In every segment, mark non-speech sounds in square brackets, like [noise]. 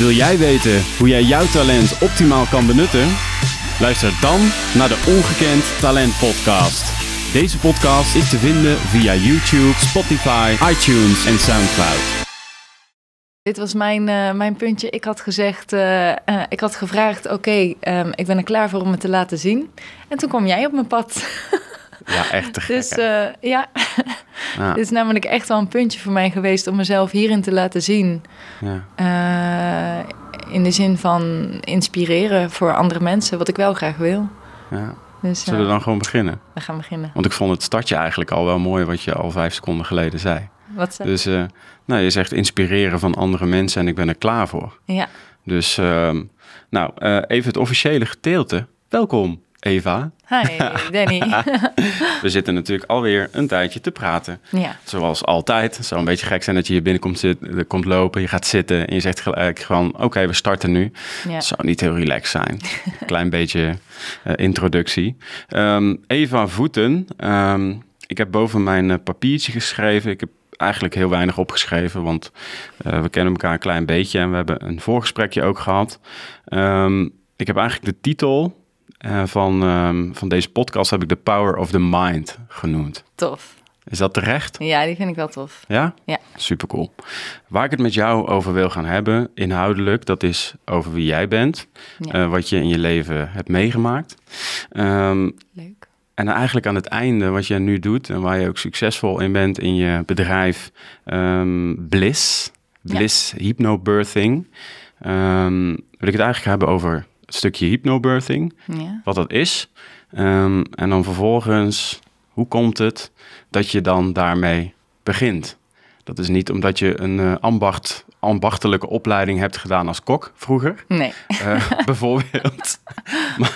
Wil jij weten hoe jij jouw talent optimaal kan benutten? Luister dan naar de Ongekend Talent Podcast. Deze podcast is te vinden via YouTube, Spotify, iTunes en Soundcloud. Dit was mijn, eh, mijn puntje. Ik had gezegd, eh, eh, ik had gevraagd: oké, ehm, ik ben er klaar voor om het te laten zien. En toen kom jij op mijn pad. [laughs] Ja, echt te gek. Dus eh, ja, ja. het [laughs] is namelijk echt wel een puntje voor mij geweest om mezelf hierin te laten zien. Ja. Eh, in de zin van inspireren voor andere mensen, wat ik wel graag wil. Ja. Dus, Zullen we dan gewoon beginnen? We gaan beginnen. Want ik vond het startje eigenlijk al wel mooi wat je al vijf seconden geleden zei. Wat zei? Dus eh, nou, je zegt inspireren van andere mensen en ik ben er klaar voor. Ja. Dus ehm, nou, even het officiële gedeelte. Welkom. Eva. Hi, [laughs] Danny. we zitten natuurlijk alweer een tijdje te praten. Ja. Zoals altijd. Het zou een beetje gek zijn dat je hier binnenkomt eh, komt lopen, je gaat zitten en je zegt gelijk eh, gewoon, oké, we starten nu. Het zou niet heel relaxed zijn. [laughs] Klein beetje eh, introductie. Ehm, Eva Voeten. Ehm, ik heb boven mijn papiertje geschreven. Ik heb eigenlijk heel weinig opgeschreven, want we kennen elkaar een klein beetje en we hebben een voorgesprekje ook gehad. Ehm, ik heb eigenlijk de titel van, ehm, van deze podcast heb ik de Power of the Mind genoemd. Tof. Is dat terecht? Ja, die vind ik wel tof. Ja? Ja. Supercool. Waar ik het met jou over wil gaan hebben, inhoudelijk, dat is over wie jij bent. Eh, wat je in je leven hebt meegemaakt. Ehm, Leuk. En eigenlijk aan het einde, wat jij nu doet en waar je ook succesvol in bent in je bedrijf, um, Bliss. Bliss Hypnobirthing. wil ik het eigenlijk hebben over stukje hypnobirthing, ja. wat dat is. Ehm, en dan vervolgens, hoe komt het dat je dan daarmee begint? Dat is niet omdat je een eh, ambacht, ambachtelijke opleiding hebt gedaan als kok vroeger. Nee. Eh, [laughs] bijvoorbeeld.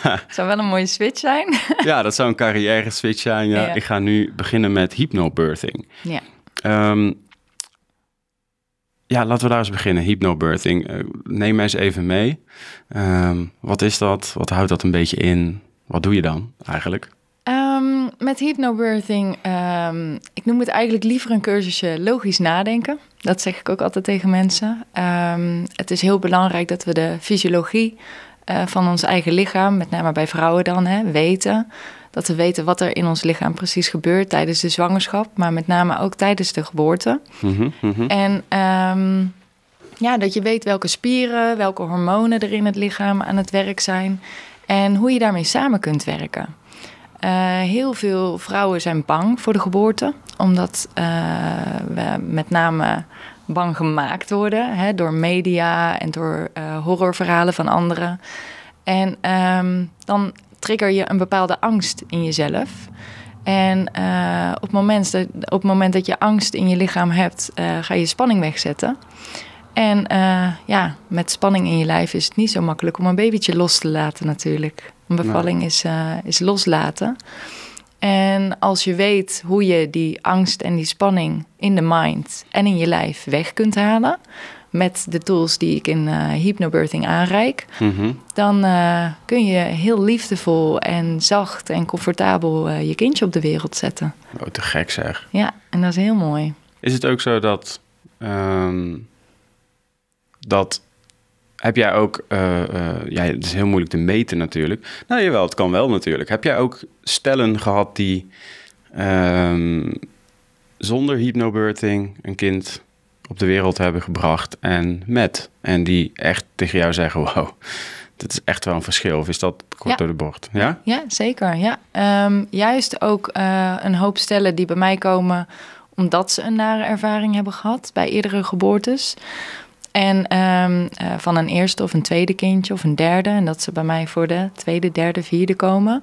Het [laughs] zou wel een mooie switch zijn. [laughs] ja, dat zou een carrière switch zijn. Ja. Ik ga nu beginnen met hypnobirthing. Ja. Um, ja, laten we daar eens beginnen. Hypnobirthing. Eh, neem eens even mee. Ehm, wat is dat? Wat houdt dat een beetje in? Wat doe je dan eigenlijk? Ehm, met hypnobirthing, ehm, ik noem het eigenlijk liever een cursusje logisch nadenken. Dat zeg ik ook altijd tegen mensen. het is heel belangrijk dat we de fysiologie eh, van ons eigen lichaam, met name bij vrouwen dan, hè, weten. Dat we weten wat er in ons lichaam precies gebeurt tijdens de zwangerschap, maar met name ook tijdens de geboorte. Mhm, mhm. En ehm, ja, dat je weet welke spieren, welke hormonen er in het lichaam aan het werk zijn en hoe je daarmee samen kunt werken. Eh, heel veel vrouwen zijn bang voor de geboorte, omdat eh, we met name bang gemaakt worden hè, door media en door eh, horrorverhalen van anderen. En ehm, dan trigger je een bepaalde angst in jezelf. En eh, op, het moment dat, op het moment dat je angst in je lichaam hebt, eh, ga je spanning wegzetten. En eh, ja, met spanning in je lijf is het niet zo makkelijk om een babytje los te laten natuurlijk. Een bevalling is, is loslaten. En als je weet hoe je die angst en die spanning in de mind en in je lijf weg kunt halen, met de tools die ik in uh, hypnobirthing aanreik, mhm. dan eh, kun je heel liefdevol en zacht en comfortabel eh, je kindje op de wereld zetten. Oh, te gek zeg. Ja, en dat is heel mooi. Is het ook zo dat. Ehm, dat heb jij ook. ja, het is heel moeilijk te meten natuurlijk. Nou jawel, het kan wel natuurlijk. Heb jij ook stellen gehad die. Ehm, zonder hypnobirthing een kind op de wereld hebben gebracht en met. En die echt tegen jou zeggen, [laughs] Wow, dit is echt wel een verschil. Of is dat kort door de bocht? Ja, ja zeker. Ja. Ehm, juist ook eh, een hoop stellen die bij mij komen omdat ze een nare ervaring hebben gehad bij eerdere geboortes. En ehm, eh, van een eerste of een tweede kindje of een derde. En dat ze bij mij voor de tweede, derde, vierde komen.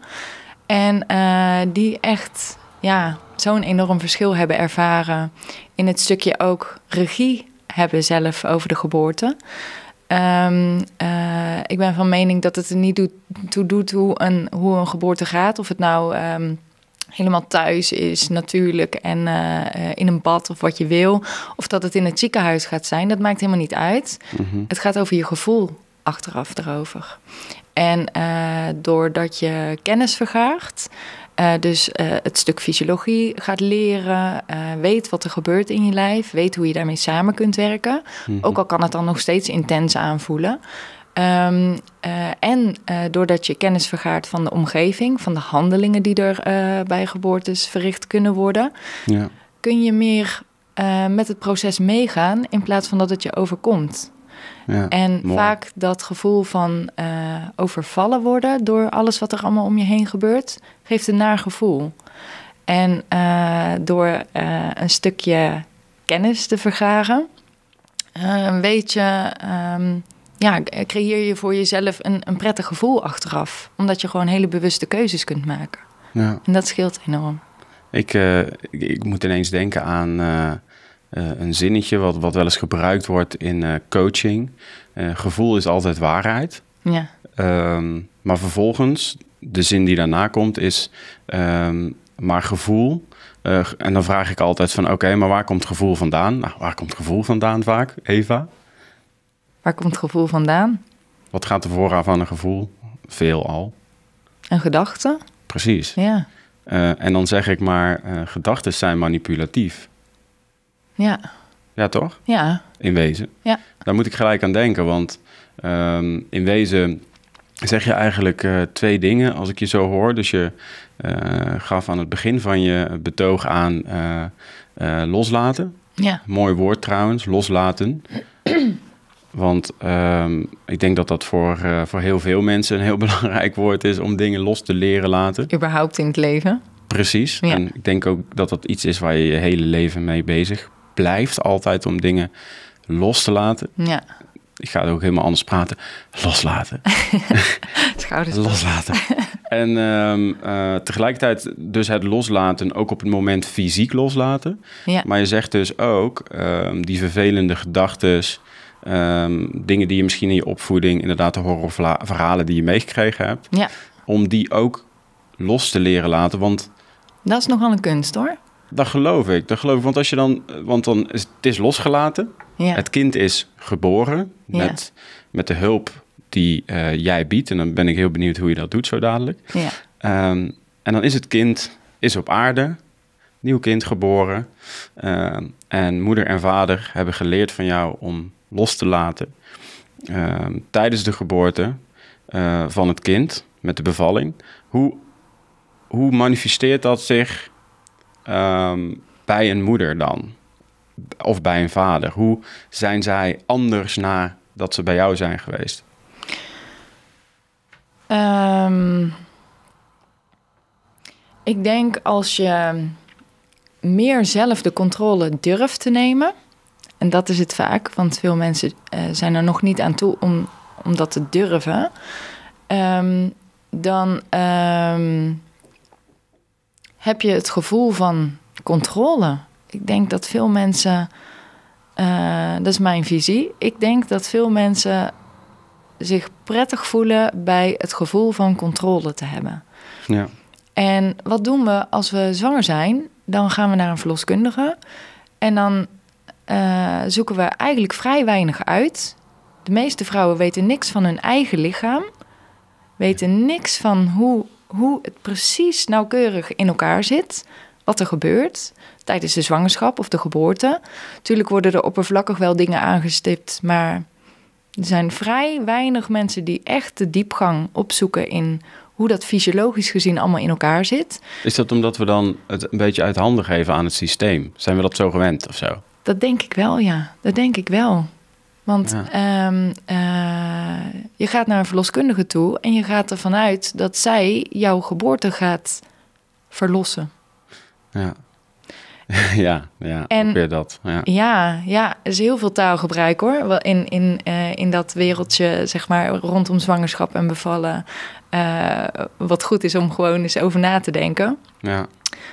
En eh, die echt ja, zo'n enorm verschil hebben ervaren. In het stukje ook regie hebben zelf over de geboorte. Ehm, eh, ik ben van mening dat het er niet doet, toe doet hoe een, hoe een geboorte gaat. Of het nou ehm, helemaal thuis is, natuurlijk en eh, eh, in een bad of wat je wil. Of dat het in het ziekenhuis gaat zijn, dat maakt helemaal niet uit. Mhm. Het gaat over je gevoel achteraf erover. En doordat je kennis vergaart, eh, dus eh, het stuk fysiologie gaat leren, eh, weet wat er gebeurt in je lijf, weet hoe je daarmee samen kunt werken. Mhm. Ook al kan het dan nog steeds intens aanvoelen. Ehm, en doordat je kennis vergaart van de omgeving, van de handelingen die er bij geboortes verricht kunnen worden, ja. kun je meer met het proces meegaan in plaats van dat het je overkomt en vaak dat gevoel van eh, overvallen worden door alles wat er allemaal om je heen gebeurt, geeft een naar gevoel. En eh, door eh, een stukje kennis te vergaren, weet je, ehm, ja, creëer je voor jezelf een, een prettig gevoel achteraf. Omdat je gewoon hele bewuste keuzes kunt maken. Ja. En dat scheelt enorm. Ik, ik, ik moet ineens denken aan eh, een zinnetje wat, wat wel eens gebruikt wordt in eh, coaching. Eh, gevoel is altijd waarheid. Ja. Ehm, maar vervolgens, de zin die daarna komt is, ehm, maar gevoel. en dan vraag ik altijd van, oké, maar waar komt gevoel vandaan? Nou, waar komt gevoel vandaan vaak, Eva? Waar komt gevoel vandaan? Wat gaat er vooraf aan een gevoel? Veel al. Een gedachte? Precies. Ja. en dan zeg ik maar, gedachten zijn manipulatief. Ja. Ja, toch? Ja. In wezen. Ja. Daar moet ik gelijk aan denken, want ehm, in wezen zeg je eigenlijk eh, twee dingen als ik je zo hoor. Dus je eh, gaf aan het begin van je betoog aan eh, loslaten. Ja. Mooi woord trouwens, loslaten. Want ehm, ik denk dat dat voor, voor heel veel mensen een heel [laughs] belangrijk woord is om dingen los te leren laten. Überhaupt in het leven. Precies. En ik denk ook dat dat iets is waar je je hele leven mee bezig blijft altijd om dingen los te laten. Ja. Ik ga het ook helemaal anders praten. Loslaten. Schouders. [laughs] loslaten. En ehm, eh, tegelijkertijd dus het loslaten, ook op het moment fysiek loslaten. Ja. Maar je zegt dus ook ehm, die vervelende gedachten, ehm, dingen die je misschien in je opvoeding, inderdaad de verhalen die je meegekregen hebt, ja. om die ook los te leren laten. Want dat is nogal een kunst hoor. Dat geloof ik, dat geloof ik. Want als je dan, want dan is het is losgelaten. Ja. Het kind is geboren met, met de hulp die eh, jij biedt. En dan ben ik heel benieuwd hoe je dat doet zo dadelijk. Ja. Ehm, en dan is het kind is op aarde, nieuw kind geboren. Ehm, en moeder en vader hebben geleerd van jou om los te laten ehm, tijdens de geboorte eh, van het kind met de bevalling. Hoe, hoe manifesteert dat zich Ehm, bij een moeder dan? Of bij een vader? Hoe zijn zij anders na dat ze bij jou zijn geweest? Ehm, ik denk als je meer zelf de controle durft te nemen. En dat is het vaak, want veel mensen eh, zijn er nog niet aan toe om, om dat te durven. Ehm, dan heb je het gevoel van controle. Ik denk dat veel mensen, eh, dat is mijn visie, ik denk dat veel mensen zich prettig voelen bij het gevoel van controle te hebben. Ja. En wat doen we als we zwanger zijn? Dan gaan we naar een verloskundige en dan eh, zoeken we eigenlijk vrij weinig uit. De meeste vrouwen weten niks van hun eigen lichaam, weten niks van hoe hoe het precies nauwkeurig in elkaar zit, wat er gebeurt tijdens de zwangerschap of de geboorte. Natuurlijk worden er oppervlakkig wel dingen aangestipt, maar er zijn vrij weinig mensen die echt de diepgang opzoeken in hoe dat fysiologisch gezien allemaal in elkaar zit. Is dat omdat we dan het een beetje uit handen geven aan het systeem? Zijn we dat zo gewend of zo? Dat denk ik wel, ja. Dat denk ik wel. Want ehm, eh, je gaat naar een verloskundige toe en je gaat ervan uit dat zij jouw geboorte gaat verlossen. Ja. [laughs] ja, ja en, weer dat. Ja. ja, ja, er is heel veel taalgebruik hoor. In, in, eh, in dat wereldje, zeg maar, rondom zwangerschap en bevallen. Eh, wat goed is om gewoon eens over na te denken. Ja.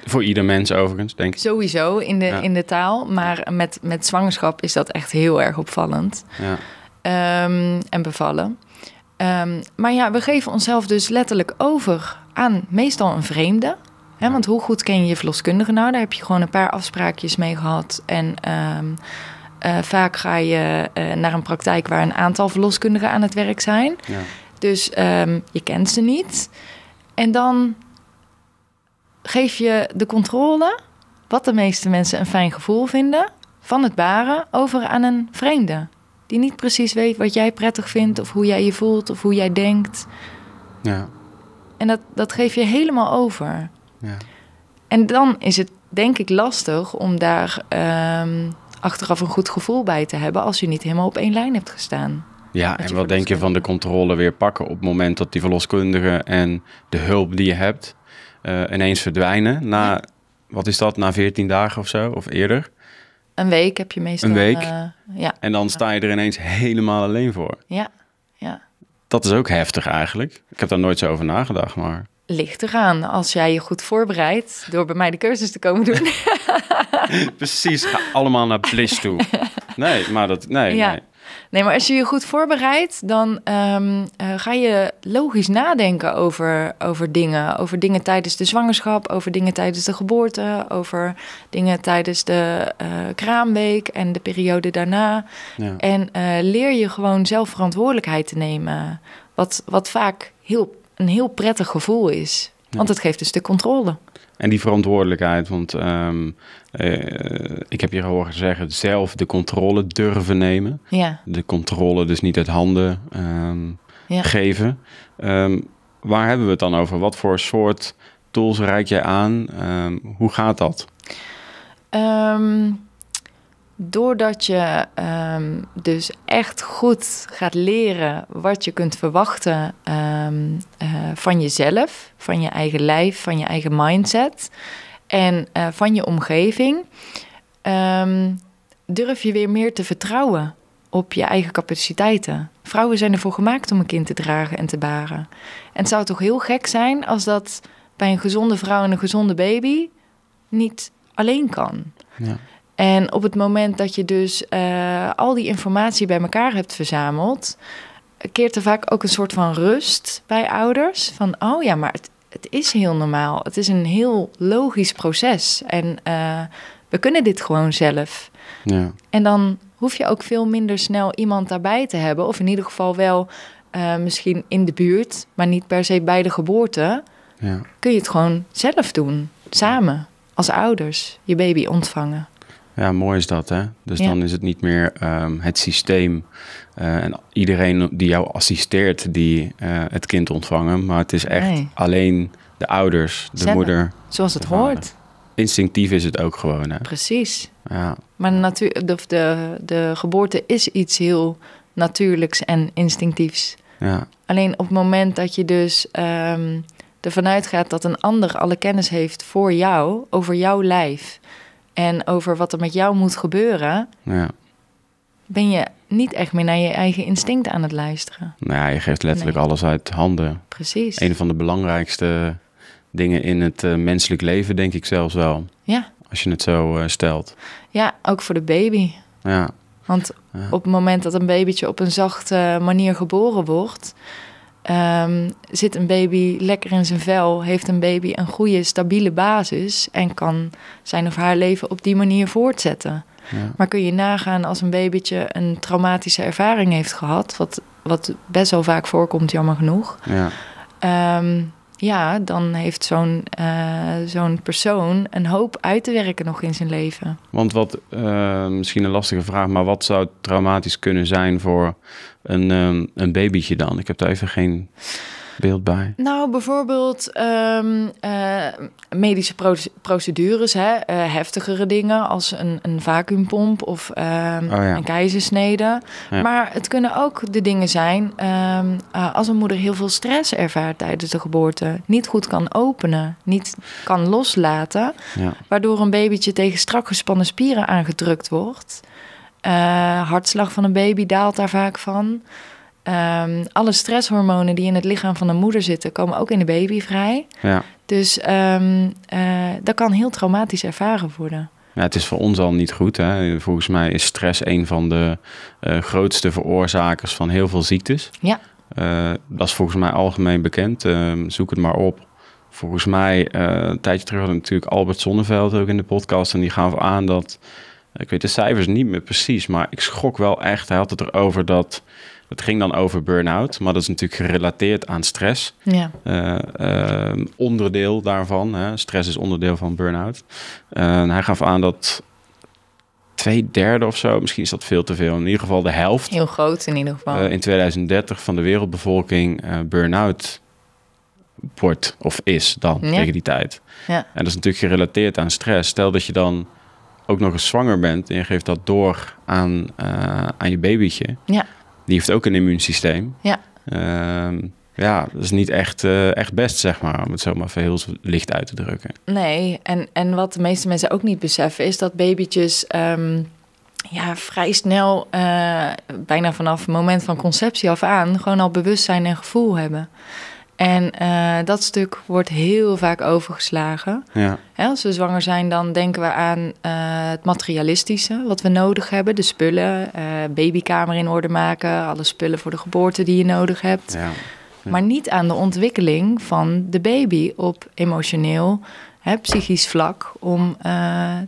Voor ieder mens overigens, denk ik. Sowieso in de, in de taal. Maar met, met zwangerschap is dat echt heel erg opvallend. Ja. Ehm, en bevallen. Ehm, maar ja, we geven onszelf dus letterlijk over aan meestal een vreemde want hoe goed ken je je verloskundige nou? Daar heb je gewoon een paar afspraakjes mee gehad. En ehm, eh, vaak ga je eh, naar een praktijk waar een aantal verloskundigen aan het werk zijn. Ja. Dus ehm, je kent ze niet. En dan geef je de controle, wat de meeste mensen een fijn gevoel vinden, van het baren over aan een vreemde. Die niet precies weet wat jij prettig vindt, of hoe jij je voelt, of hoe jij denkt. Ja. En dat, dat geef je helemaal over. En dan is het denk ik lastig om daar ehm, achteraf een goed gevoel bij te hebben als je niet helemaal op één lijn hebt gestaan. Ja, en wat denk je van de controle weer pakken op het moment dat die verloskundige en de hulp die je hebt eh, ineens verdwijnen na, wat is dat, na 14 dagen of zo of eerder? Een week heb je meestal. Een week. Eh, ja. En dan sta je er ineens helemaal alleen voor. Ja, ja. Dat is ook heftig eigenlijk. Ik heb daar nooit zo over nagedacht, maar. Lichter eraan. Als jij je goed voorbereidt door bij mij de cursus te komen doen. [laughs] Precies, ga allemaal naar Bliss toe. [laughs] Nee, maar dat... Nee, ja. nee. Nee, maar als je je goed voorbereidt, dan ehm, eh, ga je logisch nadenken over, over dingen. Over dingen tijdens de zwangerschap, over dingen tijdens de geboorte, over dingen tijdens de uh, kraamweek en de periode daarna. Ja. En eh, leer je gewoon zelf verantwoordelijkheid te nemen. Wat, wat vaak heel een heel prettig gevoel is. Want het geeft een stuk controle. En die verantwoordelijkheid, want ehm, eh, ik heb je horen zeggen, zelf de controle durven nemen. Ja. De controle dus niet uit handen ehm, geven. Ehm, waar hebben we het dan over? Wat voor soort tools reik jij aan? hoe gaat dat? doordat je ehm, dus echt goed gaat leren wat je kunt verwachten ehm, eh, van jezelf, van je eigen lijf, van je eigen mindset en eh, van je omgeving, ehm, durf je weer meer te vertrouwen op je eigen capaciteiten. Vrouwen zijn ervoor gemaakt om een kind te dragen en te baren. En het zou toch heel gek zijn als dat bij een gezonde vrouw en een gezonde baby niet alleen kan. Ja. En op het moment dat je dus eh, al die informatie bij elkaar hebt verzameld, keert er vaak ook een soort van rust bij ouders. Van oh ja, maar het, het is heel normaal. Het is een heel logisch proces. En eh, we kunnen dit gewoon zelf. Ja. En dan hoef je ook veel minder snel iemand daarbij te hebben. Of in ieder geval wel eh, misschien in de buurt, maar niet per se bij de geboorte. Ja. Kun je het gewoon zelf doen, samen, als ouders, je baby ontvangen. Ja, mooi is dat, hè? Dus dan is het niet meer ehm, het systeem eh, en iedereen die jou assisteert die eh, het kind ontvangen, maar het is echt alleen de ouders, de moeder. Zoals het hoort. Instinctief is het ook gewoon, hè? Precies. Ja. Maar natuurlijk, de, de, de geboorte is iets heel natuurlijks en instinctiefs. Ja. Alleen op het moment dat je dus um, ervan uitgaat dat een ander alle kennis heeft voor jou, over jouw lijf en over wat er met jou moet gebeuren, ja. ben je niet echt meer naar je eigen instinct aan het luisteren. Nou ja, je geeft letterlijk alles uit handen. Precies. Een van de belangrijkste dingen in het eh, menselijk leven, denk ik zelfs wel. Ja. Als je het zo eh, stelt. Ja, ook voor de baby. Ja. Want op het moment dat een babytje op een zachte manier geboren wordt, Ehm, zit een baby lekker in zijn vel? Heeft een baby een goede, stabiele basis? En kan zijn of haar leven op die manier voortzetten? Maar kun je nagaan als een babytje een traumatische ervaring heeft gehad, wat, wat best wel vaak voorkomt, jammer genoeg. Ja. Ehm, ja, dan heeft zo'n eh, zo'n persoon een hoop uit te werken nog in zijn leven. Want wat, eh, misschien een lastige vraag, maar wat zou traumatisch kunnen zijn voor een, um, een babytje dan? Ik heb daar even geen beeld bij? Nou, bijvoorbeeld ehm, eh, medische procedures, hè, eh, heftigere dingen als een, een vacuümpomp of ehm, oh, een keizersnede. Maar het kunnen ook de dingen zijn ehm, eh, als een moeder heel veel stress ervaart tijdens de geboorte, niet goed kan openen, niet kan loslaten, waardoor een babytje tegen strak gespannen spieren aangedrukt wordt. hartslag van een baby daalt daar vaak van. Ehm, alle stresshormonen die in het lichaam van de moeder zitten, komen ook in de baby vrij. Ja. Dus ehm, eh, dat kan heel traumatisch ervaren worden. Ja, het is voor ons al niet goed. Hè? Volgens mij is stress een van de eh, grootste veroorzakers van heel veel ziektes. Ja. Eh, dat is volgens mij algemeen bekend. Ehm, zoek het maar op. Volgens mij, een tijdje terug had natuurlijk Albert Zonneveld ook in de podcast. En die gaf aan dat, ik weet de cijfers niet meer precies, maar ik schrok wel echt. Hij had het erover dat het ging dan over burn-out, maar dat is natuurlijk gerelateerd aan stress. Ja. Eh, ehm, onderdeel daarvan, hè. stress is onderdeel van burn-out. Uh, hij gaf aan dat twee derde of zo, misschien is dat veel te veel, in ieder geval de helft. Heel groot in ieder geval. Eh, in 2030 van de wereldbevolking burn-out wordt of is dan tegen die tijd. Ja. En dat is natuurlijk gerelateerd aan stress. Stel dat je dan ook nog eens zwanger bent en je geeft dat door aan, aan je babytje. Ja die heeft ook een immuunsysteem. Ja. Um, ja, dat is niet echt, eh, echt best, zeg maar, om het zomaar even heel licht uit te drukken. Nee, en, en wat de meeste mensen ook niet beseffen is dat babytjes ehm, ja, vrij snel, eh, bijna vanaf het moment van conceptie af aan, gewoon al bewustzijn en gevoel hebben. En eh, dat stuk wordt heel vaak overgeslagen. Ja. Hè, als we zwanger zijn, dan denken we aan eh, het materialistische, wat we nodig hebben. De spullen, eh, babykamer in orde maken, alle spullen voor de geboorte die je nodig hebt. Ja. Maar niet aan de ontwikkeling van de baby op emotioneel, hè, psychisch vlak, om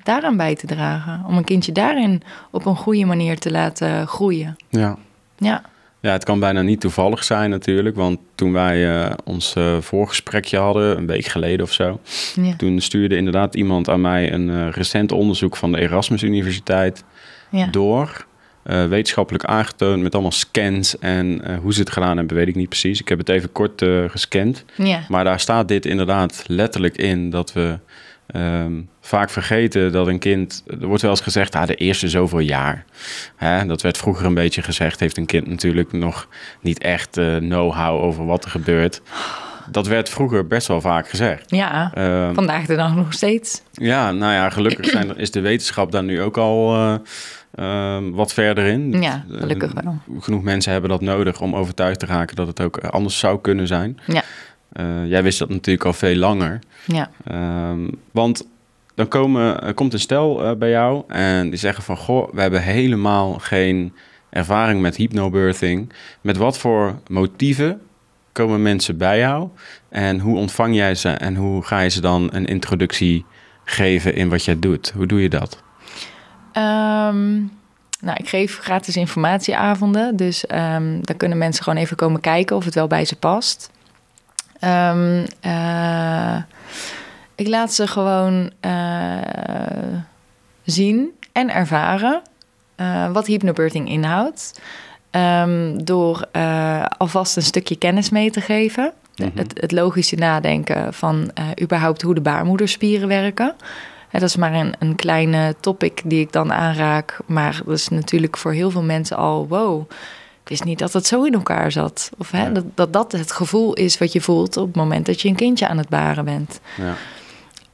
daaraan bij te dragen. Om een kindje daarin op een goede manier te laten groeien. Ja. ja. Ja, het kan bijna niet toevallig zijn natuurlijk. Want toen wij eh, ons eh, voorgesprekje hadden, een week geleden of zo. Ja. Toen stuurde inderdaad iemand aan mij een eh, recent onderzoek van de Erasmus Universiteit ja. door. wetenschappelijk aangetoond met allemaal scans en hoe ze het gedaan hebben, weet ik niet precies. Ik heb het even kort gescand. Maar daar staat dit inderdaad letterlijk in dat we Ehm, vaak vergeten dat een kind, er wordt wel eens gezegd, ah, de eerste zoveel jaar. Hè, dat werd vroeger een beetje gezegd, heeft een kind natuurlijk nog niet echt eh, know-how over wat er gebeurt. Dat werd vroeger best wel vaak gezegd. Ja, ehm, vandaag de dag nog steeds. Ja, nou ja, gelukkig zijn, is de wetenschap daar nu ook al eh, ehm, wat verder in. Ja, dus, eh, gelukkig wel. Genoeg mensen hebben dat nodig om overtuigd te raken dat het ook anders zou kunnen zijn. Ja. jij wist dat natuurlijk al veel langer. Ja. Ehm, want dan komen, komt een stel eh, bij jou en die zeggen van... goh, we hebben helemaal geen ervaring met hypnobirthing. Met wat voor motieven komen mensen bij jou? En hoe ontvang jij ze en hoe ga je ze dan een introductie geven in wat jij doet? Hoe doe je dat? Ehm, nou, ik geef gratis informatieavonden. Dus ehm, dan kunnen mensen gewoon even komen kijken of het wel bij ze past. Um, ik laat ze gewoon eh, zien en ervaren eh, wat hypnobirthing inhoudt. Ehm, door eh, alvast een stukje kennis mee te geven. Mhm. het, het, logische nadenken van überhaupt hoe de baarmoederspieren werken. dat is maar een, een kleine topic die ik dan aanraak. Maar dat is natuurlijk voor heel veel mensen al wow is niet dat het zo in elkaar zat. Of hè, dat, dat, dat het gevoel is wat je voelt op het moment dat je een kindje aan het baren bent. Ja.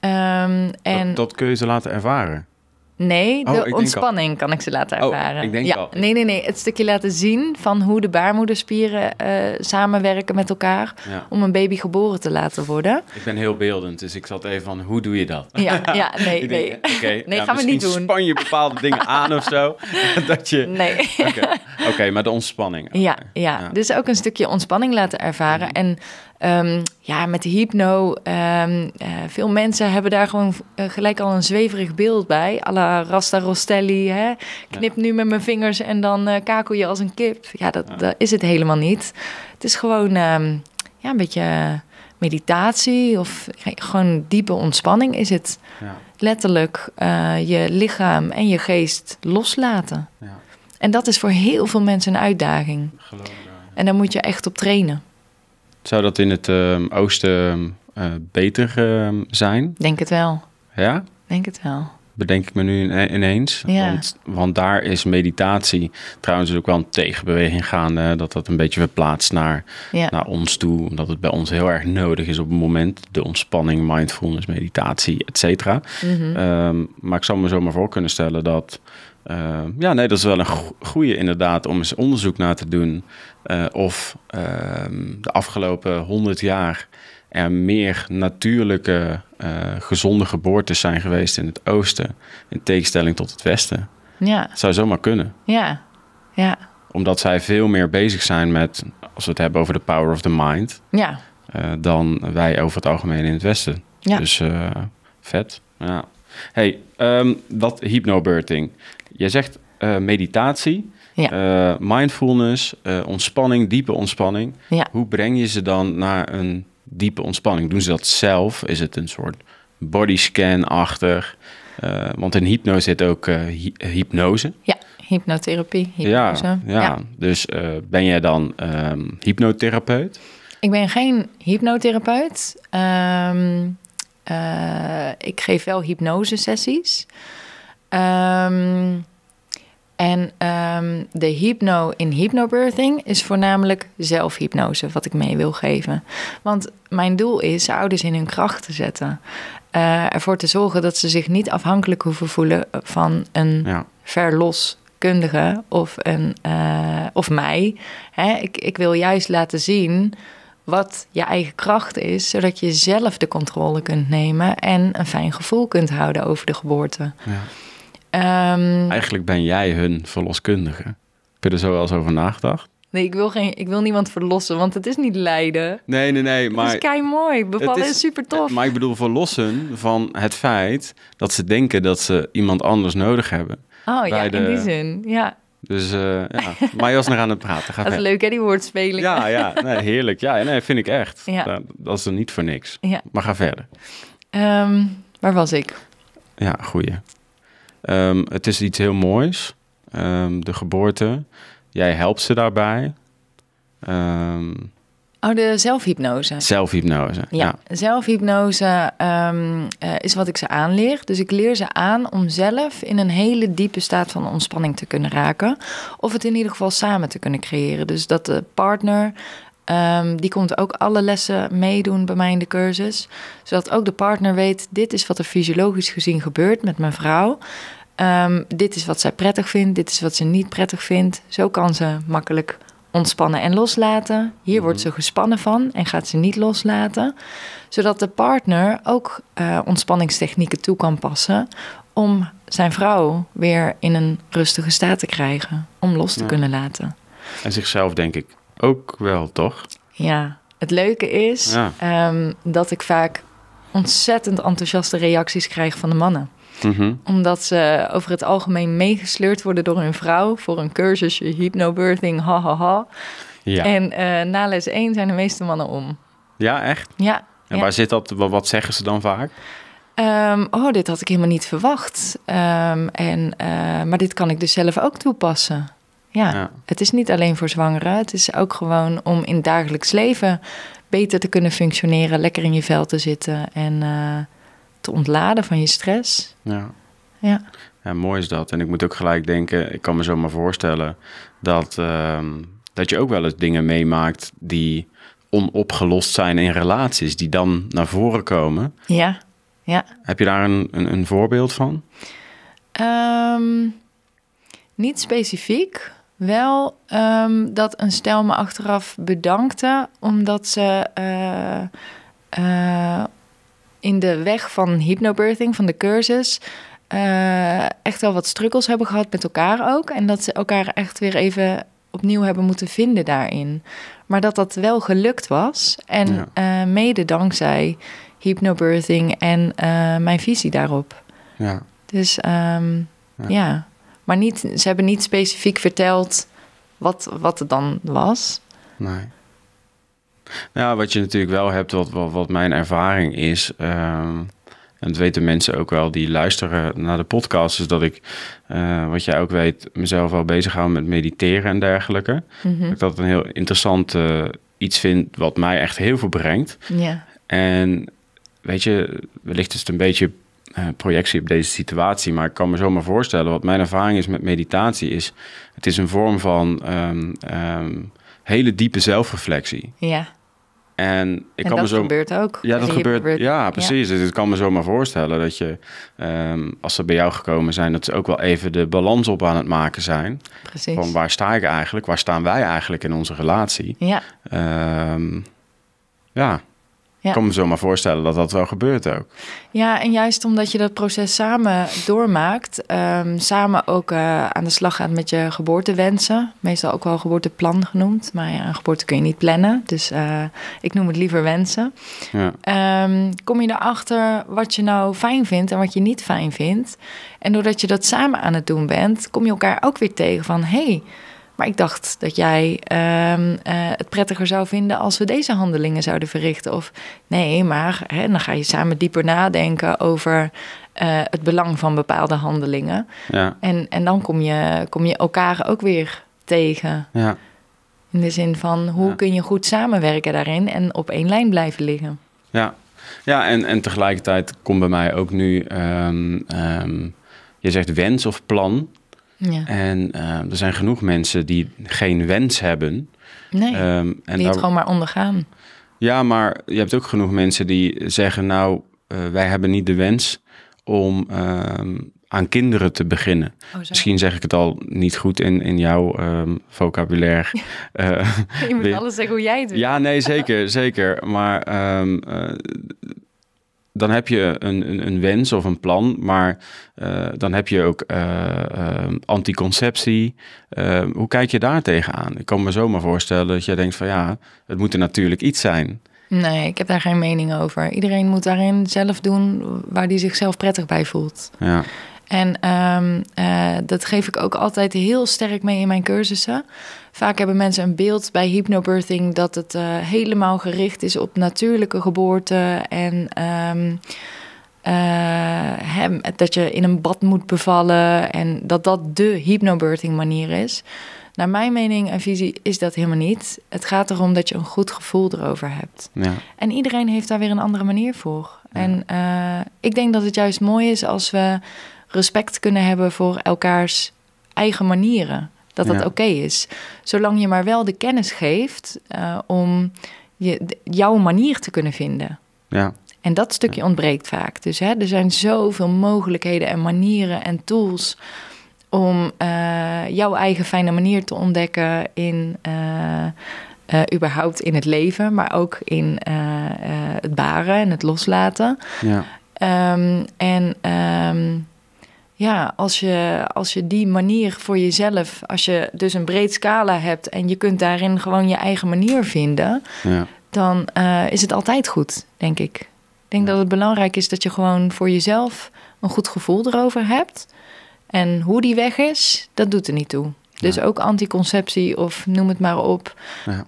Ehm, en dat, dat kun je ze laten ervaren. Nee, oh, de ontspanning kan ik ze laten oh, ervaren. ik denk ja. Nee, nee, nee. Het stukje laten zien van hoe de baarmoederspieren eh, samenwerken met elkaar om een baby geboren te laten worden. Ik ben heel beeldend, dus ik zat even van hoe doe je dat? Ja, ja [laughs] nee, nee. nee, nou, gaan we niet doen. span je bepaalde dingen aan of zo. [laughs] dat je... Nee. Oké, maar de ontspanning. Ja, ja, dus ook een stukje ontspanning laten ervaren. Mhm. En Um, ja, met hypno, ehm, eh, veel mensen hebben daar gewoon eh, gelijk al een zweverig beeld bij. A la Rasta Rostelli, hè? knip nu met mijn vingers en dan eh, kakel je als een kip. Ja, dat, dat is het helemaal niet. Het is gewoon ehm, ja, een beetje meditatie of gewoon diepe ontspanning is het. Ja. Letterlijk je lichaam en je geest loslaten. Ja. En dat is voor heel veel mensen een uitdaging. En daar moet je echt op trainen. Zou dat in het ehm, oosten ehm, eh, beter ehm, zijn? Denk het wel. Ja? Denk het wel bedenk ik me nu eh, ineens. Want, want, daar is meditatie trouwens ook wel een tegenbeweging gaande. Dat dat een beetje verplaatst naar, naar ons toe. Omdat het bij ons heel erg nodig is op het moment. De ontspanning, mindfulness, meditatie, et cetera. Mhm. maar ik zou me zomaar voor kunnen stellen dat eh, ja, nee, dat is wel een goede inderdaad om eens onderzoek naar te doen eh, of ehm, de afgelopen 100 jaar er meer natuurlijke, eh, gezonde geboortes zijn geweest in het oosten, in tegenstelling tot het westen. Ja. Dat zou zomaar kunnen. Ja, ja. Omdat zij veel meer bezig zijn met, als we het hebben over de power of the mind, ja. dan wij over het algemeen in het westen. Ja. Dus vet, ja. Hey, um, dat hypnobirthing. Jij zegt eh, meditatie, eh, mindfulness, eh, ontspanning, diepe ontspanning. Hoe breng je ze dan naar een diepe ontspanning? Doen ze dat zelf? Is het een soort bodyscan-achtig? want in hypnose zit ook hypnose. Ja, hypnotherapie. Hypnose. Ja, ja. dus ben jij dan ehm, hypnotherapeut? Ik ben geen hypnotherapeut. Ehm, ik geef wel hypnose sessies. Ehm, en ehm, de hypno in hypnobirthing is voornamelijk zelfhypnose, wat ik mee wil geven. Want mijn doel is ouders in hun kracht te zetten. Eh, ervoor te zorgen dat ze zich niet afhankelijk hoeven voelen van een verloskundige of, een, eh, of mij. Hè, ik, ik wil juist laten zien wat je eigen kracht is, zodat je zelf de controle kunt nemen en een fijn gevoel kunt houden over de geboorte. Ja. Ehm, Eigenlijk ben jij hun verloskundige. Heb je er zo wel eens over nagedacht? Nee, ik wil, geen, ik wil niemand verlossen, want het is niet lijden. Nee, nee, nee. Maar, het is kei mooi. Bevallen is, super tof. Maar ik bedoel verlossen van het feit dat ze denken dat ze iemand anders nodig hebben. Oh ja, in die zin. Ja. Dus eh, ja, maar je was nog aan het praten. dat is leuk hè, die woordspeling. Ja, ja nee, heerlijk. Ja, nee, vind ik echt. Ja. Dat, is er niet voor niks. Ja. Maar ga verder. Ehm, waar was ik? Ja, goeie. Ehm, het is iets heel moois, ehm, de geboorte. Jij helpt ze daarbij. Ehm, oh, de zelfhypnose. Zelfhypnose. Ja, ja. zelfhypnose eh, is wat ik ze aanleer. Dus ik leer ze aan om zelf in een hele diepe staat van ontspanning te kunnen raken. Of het in ieder geval samen te kunnen creëren. Dus dat de partner Ehm, die komt ook alle lessen meedoen bij mij in de cursus. Zodat ook de partner weet, dit is wat er fysiologisch gezien gebeurt met mijn vrouw. Ehm, dit is wat zij prettig vindt, dit is wat ze niet prettig vindt. Zo kan ze makkelijk ontspannen en loslaten. Hier wordt mhm. ze gespannen van en gaat ze niet loslaten. Zodat de partner ook eh, ontspanningstechnieken toe kan passen om zijn vrouw weer in een rustige staat te krijgen, om los te kunnen laten. En zichzelf, denk ik ook wel, toch? Ja, het leuke is ehm, dat ik vaak ontzettend enthousiaste reacties krijg van de mannen. Mhm. Omdat ze over het algemeen meegesleurd worden door hun vrouw voor een cursusje hypnobirthing, hahaha. Ha, ha. Ja. En eh, na les 1 zijn de meeste mannen om. Ja, echt? Ja. En waar zit dat? Wat zeggen ze dan vaak? Ehm, oh, dit had ik helemaal niet verwacht. Ehm, en, eh, maar dit kan ik dus zelf ook toepassen. Ja. het is niet alleen voor zwangeren. Het is ook gewoon om in het dagelijks leven beter te kunnen functioneren, lekker in je vel te zitten en eh, te ontladen van je stress. Ja. ja. Ja. mooi is dat. En ik moet ook gelijk denken, ik kan me zomaar voorstellen dat, ehm, dat je ook wel eens dingen meemaakt die onopgelost zijn in relaties, die dan naar voren komen. Ja, ja. Heb je daar een, een, een voorbeeld van? Ehm, niet specifiek, wel ehm, dat een stel me achteraf bedankte omdat ze eh, eh, in de weg van hypnobirthing, van de cursus, eh, echt wel wat struggles hebben gehad met elkaar ook. En dat ze elkaar echt weer even opnieuw hebben moeten vinden daarin. Maar dat dat wel gelukt was. En mede dankzij hypnobirthing en mijn visie daarop. Ja. Dus ehm, ja. Maar niet, ze hebben niet specifiek verteld wat, wat het dan was. Nee. Nou, wat je natuurlijk wel hebt, wat, wat, mijn ervaring is. Ehm, en dat weten mensen ook wel die luisteren naar de podcast. Is dat ik, eh, wat jij ook weet, mezelf al bezighoud met mediteren en dergelijke. Mm -hmm. Ik dat een heel interessant eh, iets vind wat mij echt heel veel brengt. Ja. En weet je, wellicht is het een beetje eh, projectie op deze situatie. Maar ik kan me zomaar voorstellen, wat mijn ervaring is met meditatie, is het is een vorm van ehm, ehm, hele diepe zelfreflectie. Ja. En, ik kan dat me zo... gebeurt ook. Ja, dat gebeurt... Ja, precies. Dus ik kan me zomaar voorstellen dat je, ehm, als ze bij jou gekomen zijn, dat ze ook wel even de balans op aan het maken zijn. Precies. Van waar sta ik eigenlijk? Waar staan wij eigenlijk in onze relatie? Ja. ja. Ik kan me zo maar voorstellen dat dat wel gebeurt ook. Ja, en juist omdat je dat proces samen doormaakt, ehm, samen ook eh, aan de slag gaat met je geboortewensen. Meestal ook wel geboorteplan genoemd, maar ja, een geboorte kun je niet plannen. Dus eh, ik noem het liever wensen. Ja. Ehm, kom je erachter wat je nou fijn vindt en wat je niet fijn vindt. En doordat je dat samen aan het doen bent, kom je elkaar ook weer tegen van... Hey, maar ik dacht dat jij ehm, eh, het prettiger zou vinden als we deze handelingen zouden verrichten. Of nee, maar hè, dan ga je samen dieper nadenken over eh, het belang van bepaalde handelingen. Ja. En, en dan kom je, kom je elkaar ook weer tegen. Ja. In de zin van hoe kun je goed samenwerken daarin en op één lijn blijven liggen. Ja, ja en, en tegelijkertijd komt bij mij ook nu. Ehm, ehm, je zegt wens of plan. En eh, er zijn genoeg mensen die geen wens hebben. Nee, ehm, en die het gewoon maar ondergaan. Ja, maar je hebt ook genoeg mensen die zeggen... nou, eh, wij hebben niet de wens om ehm, aan kinderen te beginnen. Oh, Misschien zeg ik het al niet goed in, in jouw um, vocabulaire. [laughs] je eh, moet alles zeggen hoe jij het doet. Ja, nee, zeker, zeker. Maar dan heb je een, een, een, wens of een plan, maar eh, dan heb je ook eh, ehm, anticonceptie. Ehm, hoe kijk je daar tegenaan? Ik kan me zomaar voorstellen dat jij denkt van ja, het moet er natuurlijk iets zijn. Nee, ik heb daar geen mening over. Iedereen moet daarin zelf doen waar die zichzelf prettig bij voelt. Ja. En ehm, eh, dat geef ik ook altijd heel sterk mee in mijn cursussen. Vaak hebben mensen een beeld bij hypnobirthing dat het eh, helemaal gericht is op natuurlijke geboorte en ehm, eh, hem, dat je in een bad moet bevallen en dat dat de hypnobirthing manier is. Naar mijn mening en visie is dat helemaal niet. Het gaat erom dat je een goed gevoel erover hebt. Ja. En iedereen heeft daar weer een andere manier voor. Ja. En ik denk dat het juist mooi is als we respect kunnen hebben voor elkaars eigen manieren. Dat dat oké is. Zolang je maar wel de kennis geeft eh, om je, jouw manier te kunnen vinden. Ja. En dat stukje ontbreekt vaak. Dus hè, er zijn zoveel mogelijkheden en manieren en tools om eh, jouw eigen fijne manier te ontdekken in. Eh, überhaupt in het leven, maar ook in het baren en het loslaten. Ja. Ehm, en ehm, ja, als je, als je die manier voor jezelf, als je dus een breed scala hebt en je kunt daarin gewoon je eigen manier vinden, ja. dan eh, is het altijd goed, denk ik. Ik denk dat het belangrijk is dat je gewoon voor jezelf een goed gevoel erover hebt. En hoe die weg is, dat doet er niet toe. Dus ook anticonceptie of noem het maar op. Ja.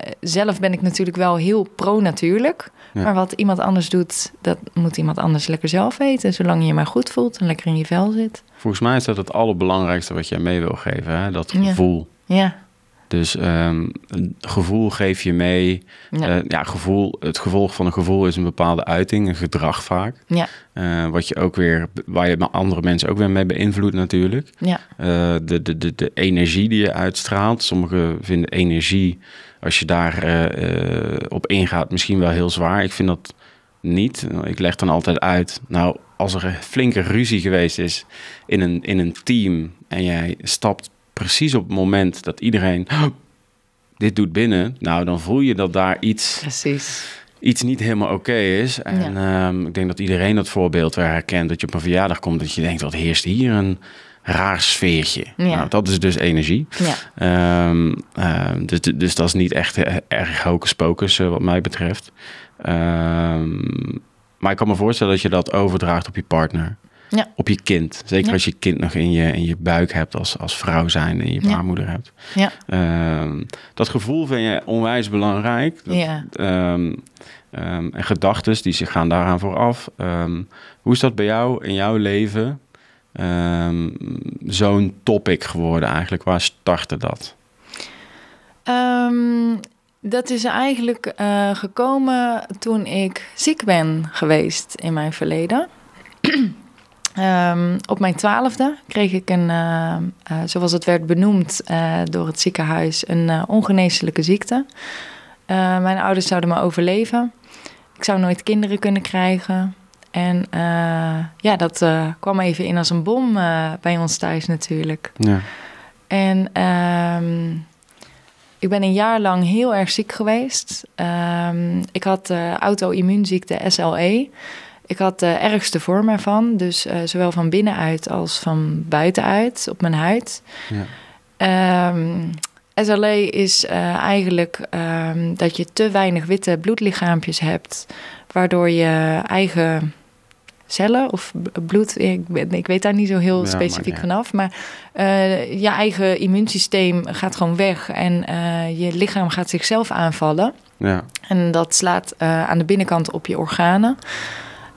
Eh, zelf ben ik natuurlijk wel heel pro-natuurlijk. Maar wat iemand anders doet, dat moet iemand anders lekker zelf weten. Zolang je je maar goed voelt en lekker in je vel zit. Volgens mij is dat het allerbelangrijkste wat jij mee wil geven. Hè? Dat gevoel. Ja. Dus ehm, gevoel geef je mee. Ja. Eh, ja. gevoel, het gevolg van een gevoel is een bepaalde uiting, een gedrag vaak. Ja. Eh, wat je ook weer, waar je andere mensen ook weer mee beïnvloedt natuurlijk. Ja. Eh, de, de, de, de energie die je uitstraalt. Sommigen vinden energie, als je daar op ingaat, misschien wel heel zwaar. Ik vind dat niet. Ik leg dan altijd uit, nou, als er een flinke ruzie geweest is in een, in een team en jij stapt precies op het moment dat iedereen dit doet binnen, nou dan voel je dat daar iets, precies. iets niet helemaal oké is. En ehm, ik denk dat iedereen dat voorbeeld weer herkent, dat je op een verjaardag komt, dat je denkt, wat heerst hier een raar sfeertje. Nou, dat is dus energie. Ehm, ehm, dus, dus dat is niet echt erg hocus pocus eh, wat mij betreft. maar ik kan me voorstellen dat je dat overdraagt op je partner ja. op je kind. Zeker als je kind nog in je, in je buik hebt als, als vrouw zijn en je baarmoeder hebt. Ja. Ehm, dat gevoel vind je onwijs belangrijk. ja. Ehm, ehm, en gedachten die zich gaan daaraan vooraf. hoe is dat bij jou in jouw leven zo'n topic geworden eigenlijk? Waar startte dat? Dat is eigenlijk eh, gekomen toen ik ziek ben geweest in mijn verleden. Ehm, op mijn twaalfde kreeg ik een, eh, eh, zoals het werd benoemd eh, door het ziekenhuis, een ongeneeslijke ziekte. mijn ouders zouden me overleven. Ik zou nooit kinderen kunnen krijgen. En ja, dat kwam even in als een bom bij ons thuis natuurlijk. Ja. En ehm, ik ben een jaar lang heel erg ziek geweest. Ehm, ik had auto-immuunziekte SLE. Ik had eh, de ergste vorm ervan, dus eh, zowel van binnenuit als van buitenuit op mijn huid. Ja. Ehm, SLE is eh, eigenlijk ehm, dat je te weinig witte bloedlichaampjes hebt, waardoor je eigen cellen of bloed, ik, weet daar niet zo heel specifiek vanaf, maar je eigen immuunsysteem gaat gewoon weg en je lichaam gaat zichzelf aanvallen. Ja. En dat slaat aan de binnenkant op je organen.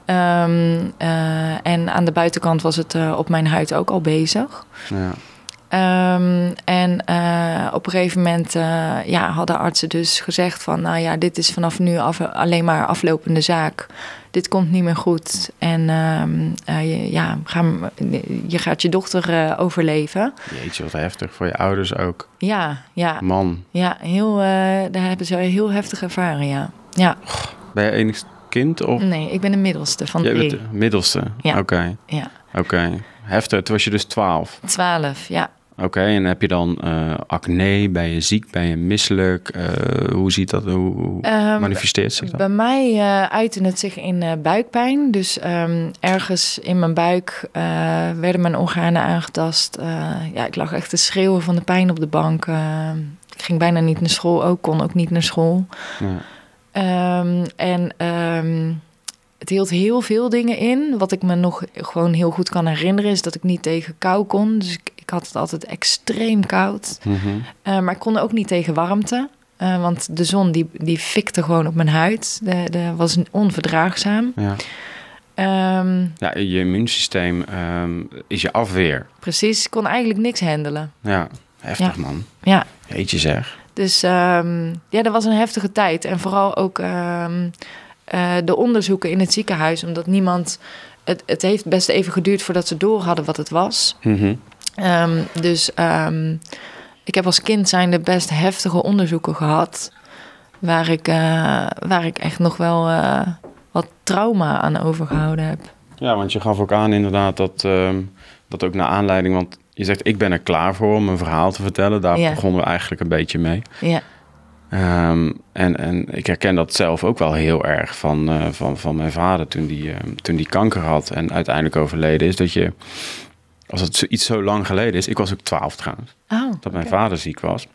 Ehm, eh, en aan de buitenkant was het eh, op mijn huid ook al bezig. Ja. Ehm, en eh, op een gegeven moment ja, hadden artsen dus gezegd van... nou ja, dit is vanaf nu af, alleen maar aflopende zaak. Dit komt niet meer goed. En ehm, ja, je gaat je dochter overleven. Jeetje, wat heftig. Voor je ouders ook. Ja, ja. Man. Ja, heel, daar hebben ze heel heftig ervaren, ja. ja. ben je enigszins kind? Of? Nee, ik ben de middelste van drie. de middelste? Ja. Oké. Ja. Oké. Heftig. Toen was je dus twaalf? Twaalf, ja. Oké, en heb je dan eh, acne? Ben je ziek? Ben je misselijk? Eh, hoe ziet dat? Hoe, ehm, manifesteert zich dat? Bij mij uh, uitte het zich in buikpijn. Dus ehm, ergens in mijn buik werden mijn organen aangetast. ja, ik lag echt te schreeuwen van de pijn op de bank. Ehm, ik ging bijna niet naar school, ook kon ook niet naar school. Ja. Ehm, en ehm, het hield heel veel dingen in. Wat ik me nog gewoon heel goed kan herinneren is dat ik niet tegen kou kon. Dus ik, had het altijd extreem koud. Mhm. Ehm, maar ik kon ook niet tegen warmte. Eh, want de zon die, die fikte gewoon op mijn huid. De, was onverdraagzaam. Ja. ja, je immuunsysteem is je afweer. Precies, ik kon eigenlijk niks handelen. Ja, heftig ja. man. Ja. je zeg. Dus ehm, ja, dat was een heftige tijd. En vooral ook ehm, eh, de onderzoeken in het ziekenhuis, omdat niemand. Het, het heeft best even geduurd voordat ze door hadden wat het was. Mhm. Ehm, dus ik heb als kind zijn de best heftige onderzoeken gehad. Waar ik, eh, waar ik echt nog wel eh, wat trauma aan overgehouden heb. Ja, want je gaf ook aan inderdaad dat, dat ook naar aanleiding, want je zegt, ik ben er klaar voor om een verhaal te vertellen. Daar begonnen we eigenlijk een beetje mee. Ja. Ehm, en, en ik herken dat zelf ook wel heel erg van, eh, van, van mijn vader toen die, eh, toen die kanker had en uiteindelijk overleden is. Dat je, als het iets zo lang geleden is, ik was ook twaalf trouwens, oh, dat mijn vader ziek was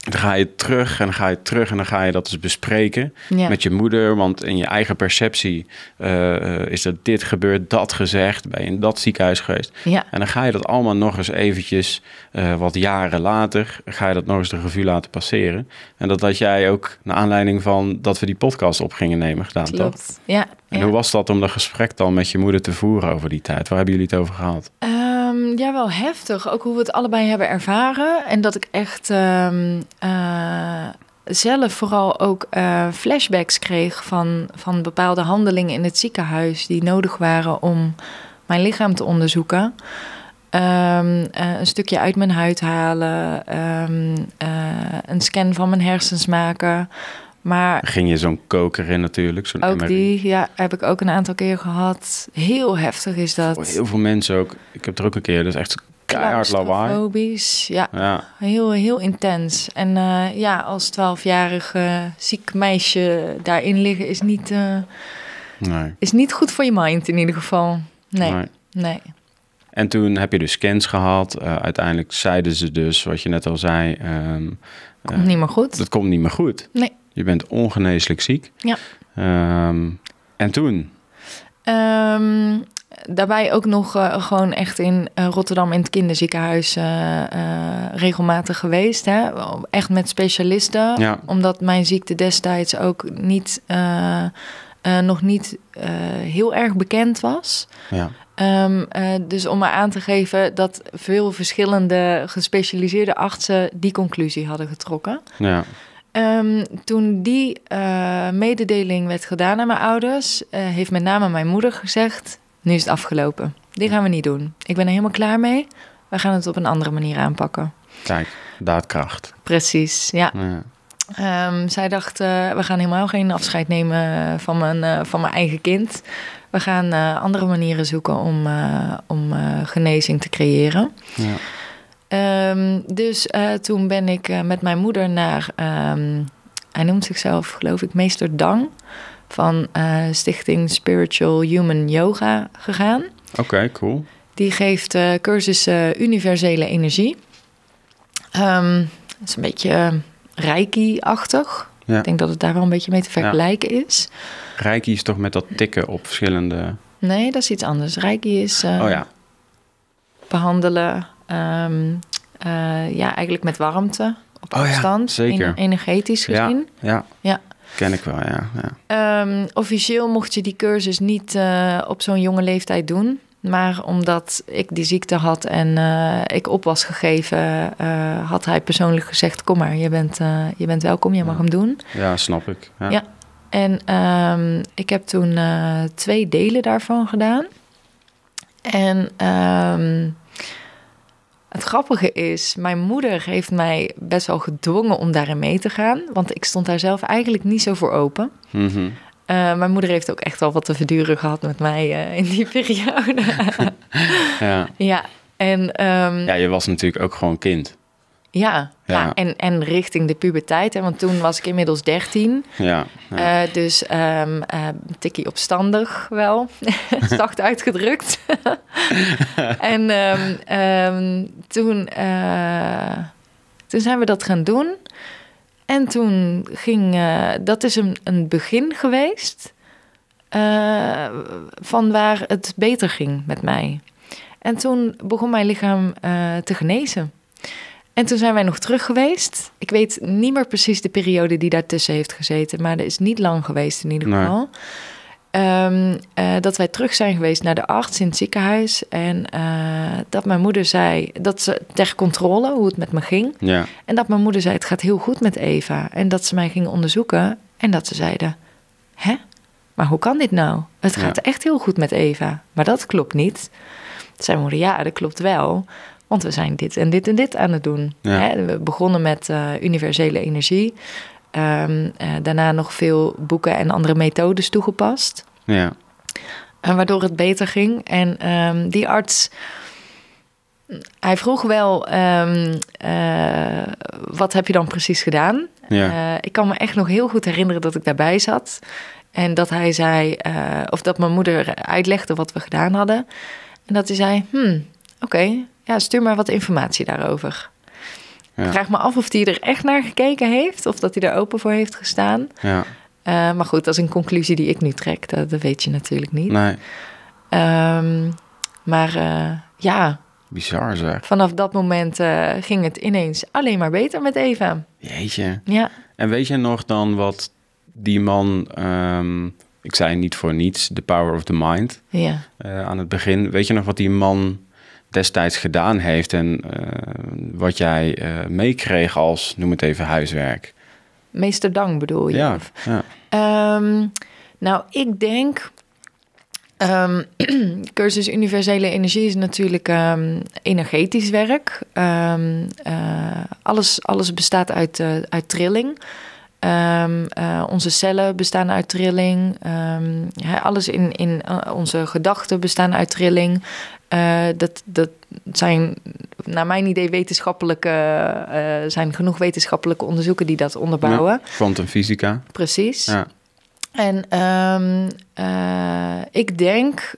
dan ga je terug en dan ga je terug en dan ga je dat eens dus bespreken met je moeder. Want in je eigen perceptie eh, eh, is dat dit gebeurd, dat gezegd, ben je in dat ziekenhuis geweest. Ja. En dan ga je dat allemaal nog eens eventjes, eh, wat jaren later, ga je dat nog eens de revue laten passeren. En dat had jij ook, naar aanleiding van dat we die podcast op gingen nemen, gedaan, Klopt. Ja. En hoe was dat om dat gesprek dan met je moeder te voeren over die tijd? Waar hebben jullie het over gehad? Uh, Ehm, ja, wel heftig. Ook hoe we het allebei hebben ervaren. En dat ik echt ehm, eh, zelf vooral ook eh, flashbacks kreeg van, van bepaalde handelingen in het ziekenhuis die nodig waren om mijn lichaam te onderzoeken. Ehm, eh, een stukje uit mijn huid halen, een scan van mijn hersens maken. Maar ging je zo'n koker in natuurlijk. Zo'n ook die ja, heb ik ook een aantal keer gehad. Heel heftig is dat. Voor heel veel mensen ook. Ik heb er ook een keer, dus echt keihard lawaai. Ja. ja. Heel, heel intens. En eh, ja, als 12 jarige ziek meisje daarin liggen is niet, eh, nee. is niet goed voor je mind in ieder geval. Nee. nee. En toen heb je dus scans gehad. Eh, uiteindelijk zeiden ze dus, wat je net al zei. Um, komt niet meer goed. Dat komt niet meer goed. Nee. Je bent ongeneeslijk ziek. Ja. Ehm, en toen? Ehm, daarbij ook nog eh, gewoon echt in eh, Rotterdam in het kinderziekenhuis eh, regelmatig geweest. Hè? Echt met specialisten. Ja. Omdat mijn ziekte destijds ook niet, nog niet heel erg bekend was. Ja. Ehm, dus om maar aan te geven dat veel verschillende gespecialiseerde artsen die conclusie hadden getrokken. Ja. Ehm, toen die eh, mededeling werd gedaan aan mijn ouders, eh, heeft met name mijn moeder gezegd: Nu is het afgelopen. Dit gaan we niet doen. Ik ben er helemaal klaar mee. We gaan het op een andere manier aanpakken. Kijk, daadkracht. Precies, ja. Ehm, zij dacht, eh, we gaan helemaal geen afscheid nemen van mijn, van mijn eigen kind. We gaan andere manieren zoeken om, om genezing te creëren. Ja. Ehm, dus eh, toen ben ik eh, met mijn moeder naar, ehm, hij noemt zichzelf geloof ik meester Dang van eh, Stichting Spiritual Human Yoga gegaan. Oké, cool. Die geeft cursussen universele energie. Um, dat is een beetje reiki-achtig. Ik denk dat het daar wel een beetje mee te vergelijken is. Reiki is toch met dat tikken op verschillende... Nee, dat is iets anders. Reiki is... oh ja. Behandelen Ehm, eh, ja, eigenlijk met warmte op oh, afstand, energetisch gezien. Ja, ja, ja. ken ik wel, ja. ja. Ehm, officieel mocht je die cursus niet eh, op zo'n jonge leeftijd doen. Maar omdat ik die ziekte had en eh, ik op was gegeven, had hij persoonlijk gezegd: Kom maar, je bent, je bent welkom, je mag hem doen. Ja, snap ik. Ja. ja. En ehm, ik heb toen twee delen daarvan gedaan. En het grappige is, mijn moeder heeft mij best wel gedwongen om daarin mee te gaan. Want ik stond daar zelf eigenlijk niet zo voor open. Mhm. Eh, mijn moeder heeft ook echt wel wat te verduren gehad met mij eh, in die [laughs] periode. ja. ja, en. Ehm, ja, je was natuurlijk ook gewoon kind. Ja, ja. Nou, en, en, richting de puberteit, hè, want toen was ik inmiddels 13. Ja, eh, dus ehm, ehm, een tikkie opstandig wel, [laughs] zacht uitgedrukt. [laughs] en ehm, toen, eh, toen zijn we dat gaan doen. En toen ging, eh, dat is een, een begin geweest van waar het beter ging met mij. En toen begon mijn lichaam te genezen. En toen zijn wij nog terug geweest. Ik weet niet meer precies de periode die daartussen heeft gezeten, maar dat is niet lang geweest in ieder geval. Ehm, eh, dat wij terug zijn geweest naar de acht, in het ziekenhuis. En eh, dat mijn moeder zei, dat ze ter controle hoe het met me ging. Ja. En dat mijn moeder zei, het gaat heel goed met Eva. En dat ze mij ging onderzoeken. En dat ze zeiden, hè? Maar hoe kan dit nou? Het gaat echt heel goed met Eva. Maar dat klopt niet. Zijn moeder, ja, dat klopt wel. Want we zijn dit en dit en dit aan het doen. Hè? We begonnen met eh, universele energie. Ehm, eh, daarna nog veel boeken en andere methodes toegepast. Ja. En waardoor het beter ging. En ehm, die arts hij vroeg wel, ehm, eh, wat heb je dan precies gedaan? ik kan me echt nog heel goed herinneren dat ik daarbij zat. En dat hij zei, of dat mijn moeder uitlegde wat we gedaan hadden. En dat hij zei, hmm, oké, ja, stuur maar wat informatie daarover. Ja. Ik vraag me af of hij er echt naar gekeken heeft of dat hij er open voor heeft gestaan. Ja. Eh, maar goed, dat is een conclusie die ik nu trek. Dat, weet je natuurlijk niet. Nee. Ehm, maar eh, ja. Bizar zeg. Vanaf dat moment eh, ging het ineens alleen maar beter met Eva. Jeetje. Ja. En weet je nog dan wat die man, ehm, ik zei niet voor niets, The Power of the Mind. Ja. aan het begin. Weet je nog wat die man destijds gedaan heeft en eh, wat jij eh, meekreeg als, noem het even, huiswerk? Meester Dang bedoel je? Ja. ja. Ehm, nou, ik denk. Um, [clears throat] cursus Universele Energie is natuurlijk ehm, energetisch werk. Eh, alles, alles bestaat uit, uit trilling. onze cellen bestaan uit trilling. alles in, in onze gedachten bestaan uit trilling. Uh, dat, dat zijn, naar mijn idee, wetenschappelijke, eh, eh, zijn genoeg wetenschappelijke onderzoeken die dat onderbouwen. Quantumfysica. fysica. Precies. Ja. En ehm, ik denk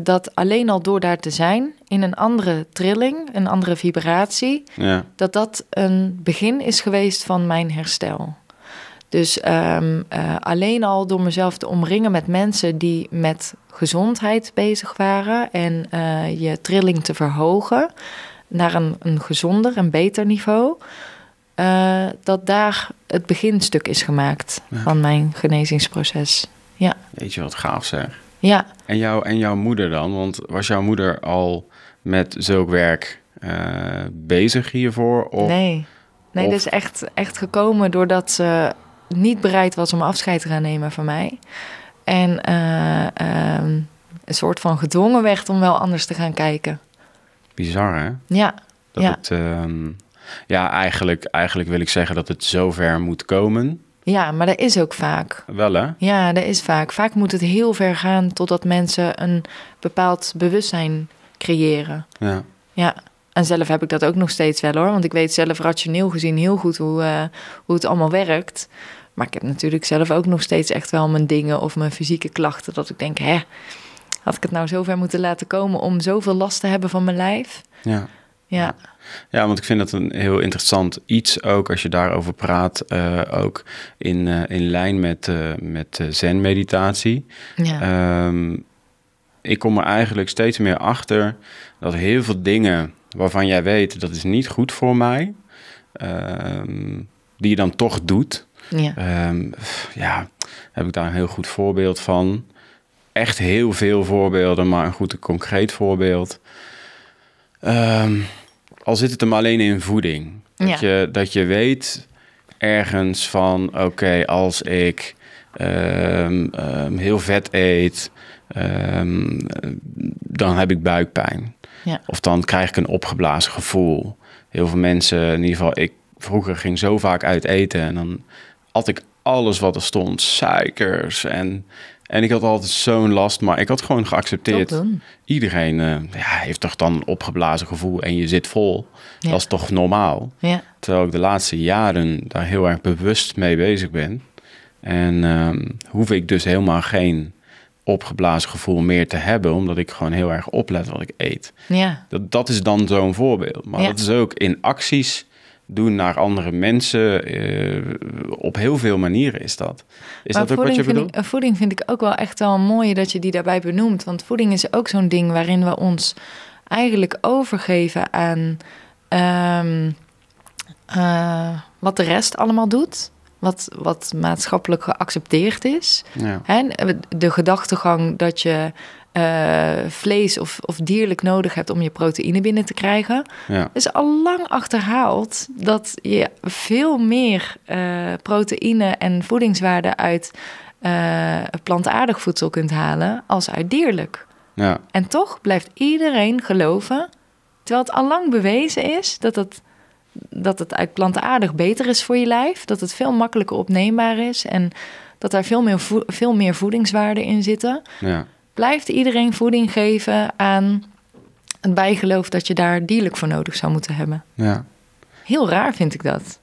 dat alleen al door daar te zijn, in een andere trilling, een andere vibratie, ja. dat dat een begin is geweest van mijn herstel. Dus ehm, eh, alleen al door mezelf te omringen met mensen die met gezondheid bezig waren en eh, je trilling te verhogen naar een, een gezonder en beter niveau. Eh, dat daar het beginstuk is gemaakt van mijn genezingsproces. Ja. Weet je wat gaaf zeg. Ja. En, jou, en jouw moeder dan? Want was jouw moeder al met zulk werk bezig hiervoor? Of, nee. Nee, dat is echt, echt gekomen doordat ze niet bereid was om afscheid te gaan nemen van mij. En eh, ehm, een soort van gedwongen werd om wel anders te gaan kijken. Bizar, hè? Ja. Dat ja. Het, ehm, ja, eigenlijk, eigenlijk wil ik zeggen dat het zover moet komen. Ja, maar dat is ook vaak. Wel hè? Ja, dat is vaak. Vaak moet het heel ver gaan totdat mensen een bepaald bewustzijn creëren. Ja. Ja. En zelf heb ik dat ook nog steeds wel hoor. Want ik weet zelf rationeel gezien heel goed hoe, eh, hoe het allemaal werkt. Maar ik heb natuurlijk zelf ook nog steeds echt wel mijn dingen of mijn fysieke klachten. Dat ik denk, hè, had ik het nou zover moeten laten komen om zoveel last te hebben van mijn lijf? Ja. Ja. Ja, want ik vind dat een heel interessant iets ook als je daarover praat, eh, ook in, eh, in lijn met, uh, met zen-meditatie. Ja. Ehm, ik kom er eigenlijk steeds meer achter dat heel veel dingen waarvan jij weet dat is niet goed voor mij, ehm, die je dan toch doet. Ja. Ehm, ja, heb ik daar een heel goed voorbeeld van. Echt heel veel voorbeelden, maar een goed concreet voorbeeld. Ehm, al zit het hem alleen in voeding. Dat, je, dat je weet ergens van, oké, als ik heel vet eet, dan heb ik buikpijn. Ja. Of dan krijg ik een opgeblazen gevoel. Heel veel mensen, in ieder geval ik vroeger ging zo vaak uit eten en dan had ik alles wat er stond, suikers en en ik had altijd zo'n last, maar ik had gewoon geaccepteerd. Iedereen eh, ja, heeft toch dan een opgeblazen gevoel en je zit vol. Dat is toch normaal? Ja. Terwijl ik de laatste jaren daar heel erg bewust mee bezig ben. En ehm, hoef ik dus helemaal geen opgeblazen gevoel meer te hebben, omdat ik gewoon heel erg oplet wat ik eet. Ja. Dat, dat is dan zo'n voorbeeld. Maar ja. dat is ook in acties doen naar andere mensen. Eh, op heel veel manieren is dat. Is dat ook wat je bedoelt? voeding vind ik ook wel echt wel mooi dat je die daarbij benoemt. Want voeding is ook zo'n ding waarin we ons eigenlijk overgeven aan ehm, eh, wat de rest allemaal doet wat, wat maatschappelijk geaccepteerd is. Ja. de gedachtegang dat je eh, vlees of, of dierlijk nodig hebt om je proteïne binnen te krijgen, is al lang achterhaald dat je veel meer eh, proteïne en voedingswaarde uit eh, plantaardig voedsel kunt halen als uit dierlijk. Ja. En toch blijft iedereen geloven, terwijl het al lang bewezen is dat dat dat het uit plantaardig beter is voor je lijf. Dat het veel makkelijker opneembaar is. En dat daar veel meer, veel meer voedingswaarden in zitten. Ja. Blijft iedereen voeding geven aan het bijgeloof dat je daar dierlijk voor nodig zou moeten hebben. Ja. Heel raar vind ik dat.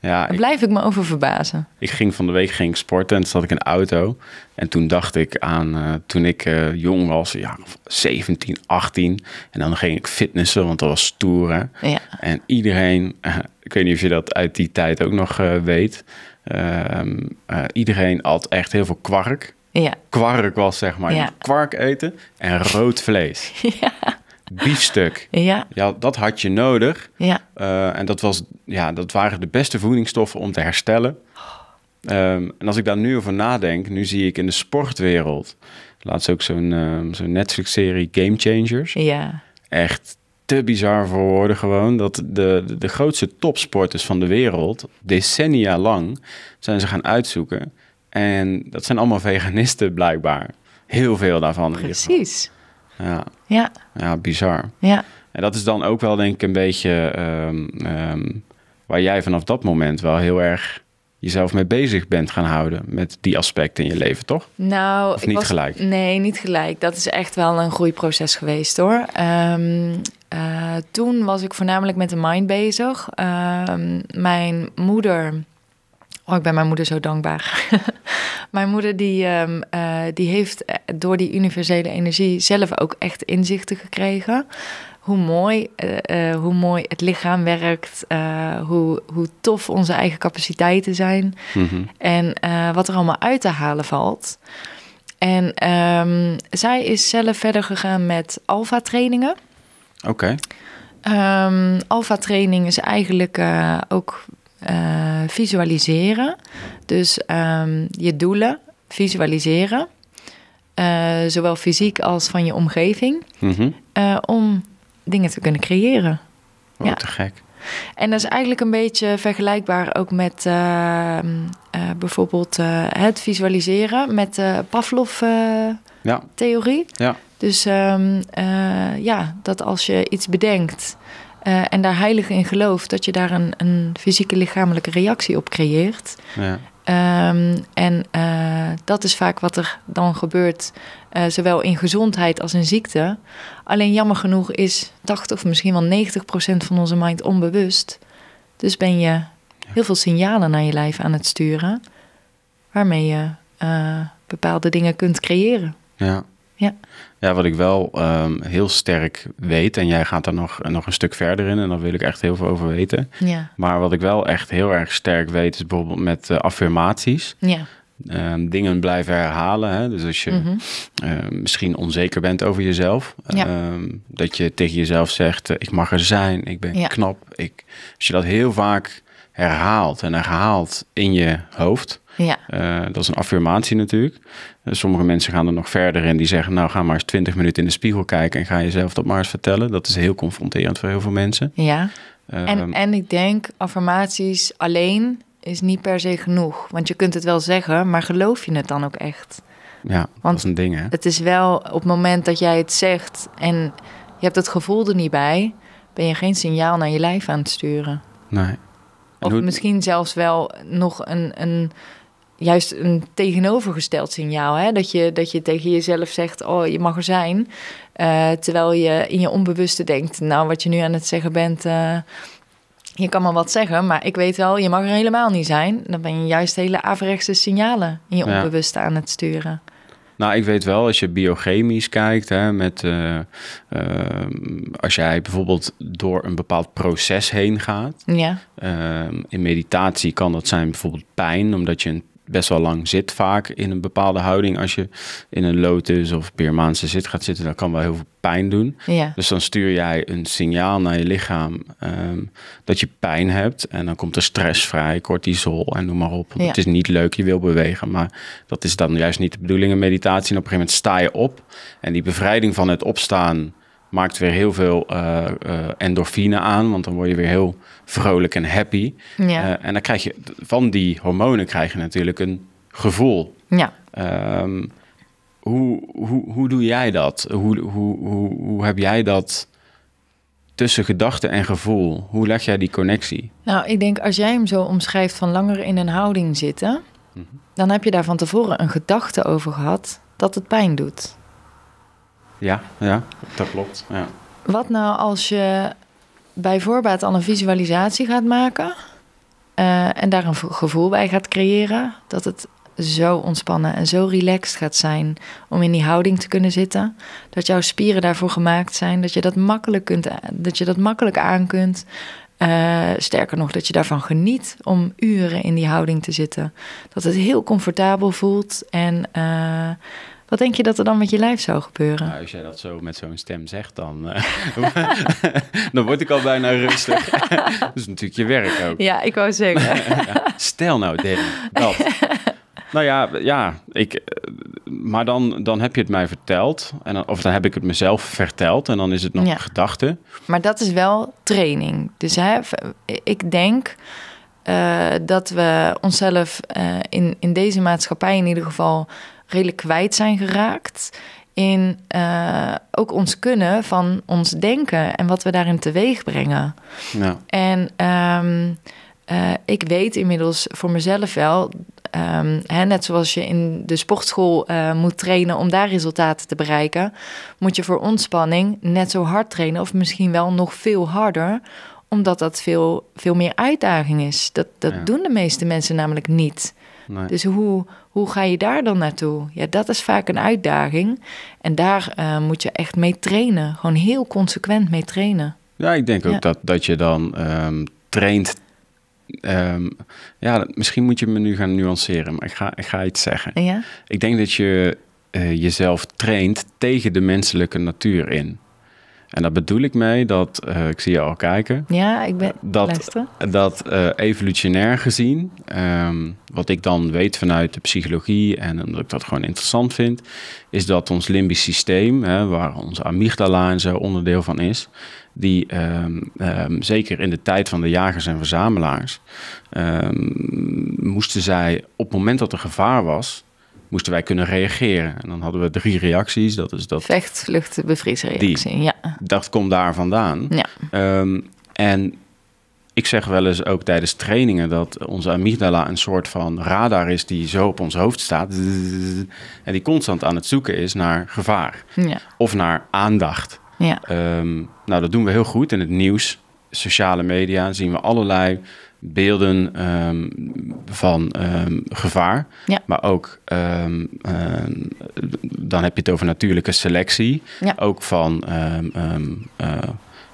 Ja, Daar blijf ik me over verbazen. Ik ging van de week ging sporten en toen zat ik in de auto. En toen dacht ik aan, eh, toen ik eh, jong was, ja, 17, 18. En dan ging ik fitnessen, want dat was stoer. Ja. En iedereen, [laughs] ik weet niet of je dat uit die tijd ook nog eh, weet. Ehm, iedereen had echt heel veel kwark. Ja. Kwark was zeg maar ja. kwark eten en rood vlees. [laughs] Ja biefstuk. Ja. ja. Dat had je nodig. Ja. Eh, en dat, was, ja, dat waren de beste voedingsstoffen om te herstellen. Ehm, en als ik daar nu over nadenk, nu zie ik in de sportwereld... laatst ook zo'n ehm, zo'n Netflix-serie Game Changers. Ja. Echt te bizar voor woorden gewoon. Dat de, de, de grootste topsporters van de wereld, decennia lang, zijn ze gaan uitzoeken. En dat zijn allemaal veganisten blijkbaar. Heel veel daarvan. Precies. Ja. Ja. ja, bizar. Ja. En dat is dan ook wel denk ik een beetje ehm, ehm, waar jij vanaf dat moment wel heel erg jezelf mee bezig bent gaan houden met die aspecten in je leven, toch? Nou, of niet was, gelijk? Nee, niet gelijk. Dat is echt wel een groeiproces geweest hoor. Ehm, eh, toen was ik voornamelijk met de mind bezig. mijn moeder Oh, ik ben mijn moeder zo dankbaar. [laughs] mijn moeder die, ehm, eh, die heeft eh, door die universele energie zelf ook echt inzichten gekregen. Hoe mooi, eh, hoe mooi het lichaam werkt, hoe, hoe tof onze eigen capaciteiten zijn mhm. en wat er allemaal uit te halen valt. En ehm, zij is zelf verder gegaan met alfa-trainingen. Oké. Okay. Ehm, alfa-training is eigenlijk ook eh, visualiseren. Dus ehm, je doelen visualiseren. Eh, zowel fysiek als van je omgeving. Mhm. Eh, om dingen te kunnen creëren. Wat oh, ja. te gek. En dat is eigenlijk een beetje vergelijkbaar ook met ehm, bijvoorbeeld het visualiseren met de Pavlov-theorie. Ja. Dus ehm, ja, dat als je iets bedenkt, eh, en daar heilig in geloof dat je daar een, een fysieke lichamelijke reactie op creëert. Ja. Ehm, en eh, dat is vaak wat er dan gebeurt, eh, zowel in gezondheid als in ziekte. Alleen jammer genoeg is 80 of misschien wel 90 procent van onze mind onbewust. Dus ben je heel veel signalen naar je lijf aan het sturen, waarmee je bepaalde dingen kunt creëren. Ja. ja. Ja, wat ik wel ehm, heel sterk weet, en jij gaat daar nog, nog een stuk verder in, en daar wil ik echt heel veel over weten. Ja. Maar wat ik wel echt heel erg sterk weet, is bijvoorbeeld met eh, affirmaties. Ja. Ehm, dingen blijven herhalen. Hè? Dus als je mhm. ehm, misschien onzeker bent over jezelf, dat je tegen jezelf zegt: eh, Ik mag er zijn, ik ben knap. Ik... Als je dat heel vaak herhaalt en herhaalt in je hoofd, ja. Eh, dat is een affirmatie natuurlijk. Eh, sommige mensen gaan er nog verder in. Die zeggen, nou ga maar eens twintig minuten in de spiegel kijken en ga jezelf dat maar eens vertellen. Dat is heel confronterend voor heel veel mensen. Ja. en, ehm, en ik denk, affirmaties alleen is niet per se genoeg. Want je kunt het wel zeggen, maar geloof je het dan ook echt? Ja, Want dat is een ding hè. Het is wel op het moment dat jij het zegt en je hebt het gevoel er niet bij, ben je geen signaal naar je lijf aan het sturen. Nee. of misschien zelfs wel nog een, een juist een tegenovergesteld signaal. Hè? Dat, je, dat je tegen jezelf zegt, oh, je mag er zijn. Eh, terwijl je in je onbewuste denkt, nou, wat je nu aan het zeggen bent... Eh, je kan maar wat zeggen, maar ik weet wel, je mag er helemaal niet zijn. Dan ben je juist hele averechtse signalen in je onbewuste aan het sturen. Nou, ik weet wel, als je biochemisch kijkt, hè, met, eh, als jij bijvoorbeeld door een bepaald proces heen gaat. Ja. Ehm, in meditatie kan dat zijn bijvoorbeeld pijn, omdat je een best wel lang zit vaak in een bepaalde houding. Als je in een lotus of Birmaanse zit gaat zitten, dan kan wel heel veel pijn doen. Dus dan stuur jij een signaal naar je lichaam ehm, dat je pijn hebt. En dan komt er stress vrij, cortisol en noem maar op. Het is niet leuk, je wil bewegen. Maar dat is dan juist niet de bedoeling in meditatie. En op een gegeven moment sta je op. En die bevrijding van het opstaan maakt weer heel veel eh, eh, endorfine aan. Want dan word je weer heel vrolijk en happy. Ja. Eh, en dan krijg je van die hormonen krijg je natuurlijk een gevoel. Ja. Ehm, hoe, hoe, hoe doe jij dat? Hoe, hoe, hoe, hoe heb jij dat tussen gedachte en gevoel? Hoe leg jij die connectie? Nou, ik denk als jij hem zo omschrijft van langer in een houding zitten, mhm. dan heb je daar van tevoren een gedachte over gehad dat het pijn doet. Ja, ja, dat klopt. Ja. Wat nou als je bij voorbaat al een visualisatie gaat maken eh, en daar een gevoel bij gaat creëren, dat het zo ontspannen en zo relaxed gaat zijn om in die houding te kunnen zitten, dat jouw spieren daarvoor gemaakt zijn, dat je dat makkelijk, kunt, dat je dat makkelijk aan kunt. Eh, sterker nog, dat je daarvan geniet om uren in die houding te zitten. Dat het heel comfortabel voelt en eh, wat denk je dat er dan met je lijf zou gebeuren? Nou, als jij dat zo met zo'n stem zegt, dan, eh, [laughs] dan word ik al bijna rustig. [laughs] dat is natuurlijk je werk ook. Ja, ik wou zeggen. [laughs] Stel nou, Danny, dat. Nou ja, ja ik, eh, maar dan, dan heb je het mij verteld. En of dan heb ik het mezelf verteld en dan is het nog een gedachte. Maar dat is wel training. Dus hè, ik denk eh, dat we onszelf in, in deze maatschappij in ieder geval redelijk kwijt zijn geraakt in eh, ook ons kunnen van ons denken en wat we daarin teweeg brengen. Ja. En ehm, eh, ik weet inmiddels voor mezelf wel, ehm, hè, net zoals je in de sportschool eh, moet trainen om daar resultaten te bereiken, moet je voor ontspanning net zo hard trainen of misschien wel nog veel harder omdat dat veel, veel meer uitdaging is. Dat, dat doen de meeste mensen namelijk niet. Dus hoe, hoe ga je daar dan naartoe? Ja, dat is vaak een uitdaging. En daar eh, moet je echt mee trainen. Gewoon heel consequent mee trainen. Ja, ik denk ook dat, dat je dan ehm, traint. Ehm, ja, misschien moet je me nu gaan nuanceren, maar ik ga, ik ga iets zeggen. Ja? Ik denk dat je eh, jezelf traint tegen de menselijke natuur in. En daar bedoel ik mee dat, eh, ik zie je al kijken. Ja, ik ben eh, dat, Dat eh, evolutionair gezien, ehm, wat ik dan weet vanuit de psychologie en omdat ik dat gewoon interessant vind, is dat ons limbisch systeem, hè, waar onze amygdala en zo onderdeel van is, die ehm, ehm, zeker in de tijd van de jagers en verzamelaars, moesten zij op het moment dat er gevaar was, moesten wij kunnen reageren. En dan hadden we drie reacties. Dat is dat. Vecht, vlucht, bevriesreactie. Ja. Dat komt daar vandaan. Ehm, en ik zeg wel eens ook tijdens trainingen dat onze amygdala een soort van radar is die zo op ons hoofd staat. En die constant aan het zoeken is naar gevaar ja. of naar aandacht. Ja. Ehm, nou, dat doen we heel goed in het nieuws, sociale media, zien we allerlei beelden ehm, van ehm, gevaar. Maar ook, ehm, dan heb je het over natuurlijke selectie. Ook van eh,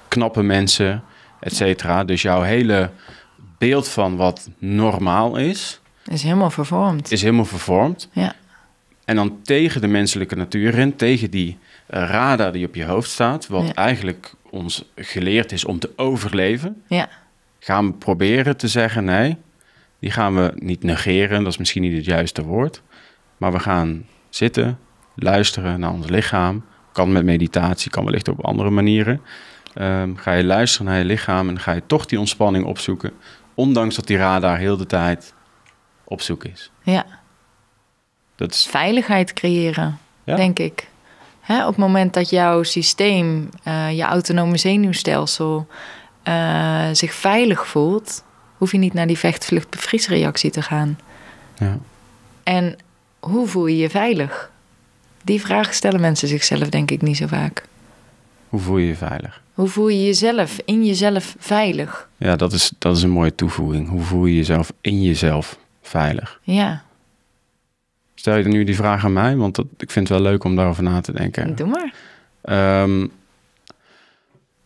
knappe mensen, et cetera. Dus jouw hele beeld van wat normaal is... Is helemaal vervormd. Is helemaal vervormd. Ja. En dan tegen de menselijke natuur in, tegen die eh, radar die op je hoofd staat... wat eigenlijk ons geleerd is om te overleven... Ja gaan we proberen te zeggen, nee, die gaan we niet negeren, dat is misschien niet het juiste woord, maar we gaan zitten, luisteren naar ons lichaam, kan met meditatie, kan wellicht op andere manieren. Ehm, ga je luisteren naar je lichaam en ga je toch die ontspanning opzoeken, ondanks dat die radar heel de tijd op zoek is. Ja. Dat is... Veiligheid creëren, denk ik. Hè, op het moment dat jouw systeem, eh, je autonome zenuwstelsel, eh, zich veilig voelt, hoef je niet naar die vecht-vlucht-bevriesreactie te gaan. Ja. En hoe voel je je veilig? Die vraag stellen mensen zichzelf, denk ik, niet zo vaak. Hoe voel je je veilig? Hoe voel je jezelf in jezelf veilig? Ja, dat is, dat is een mooie toevoeging. Hoe voel je jezelf in jezelf veilig? Ja. Stel je nu die vraag aan mij, want dat, ik vind het wel leuk om daarover na te denken. Doe maar. Um,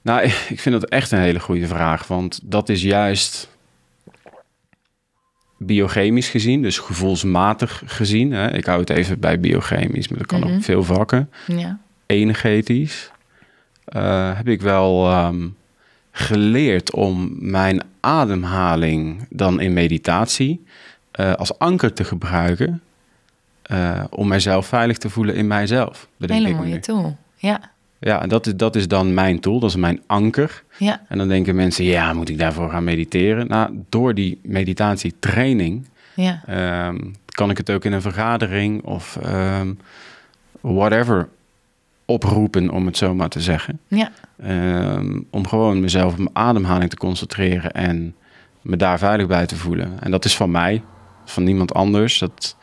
nou, [laughs] ik vind dat echt een hele goede vraag. Want dat is juist biochemisch gezien, dus gevoelsmatig gezien. Hè? Ik hou het even bij biochemisch, maar dat kan mhm. op veel vakken. Ja. Energetisch. Eh, heb ik wel ehm, geleerd om mijn ademhaling dan in meditatie eh, als anker te gebruiken. Eh, om mijzelf veilig te voelen in mijzelf. Dat denk Hele ik mooie tool, ja. Ja, en dat is, dat is dan mijn tool, dat is mijn anker. Ja. En dan denken mensen, ja, moet ik daarvoor gaan mediteren? Nou, door die meditatietraining ja. Ehm, kan ik het ook in een vergadering of ehm, whatever oproepen, om het zo maar te zeggen. Ja. Ehm, om gewoon mezelf op mijn ademhaling te concentreren en me daar veilig bij te voelen. En dat is van mij, van niemand anders. Dat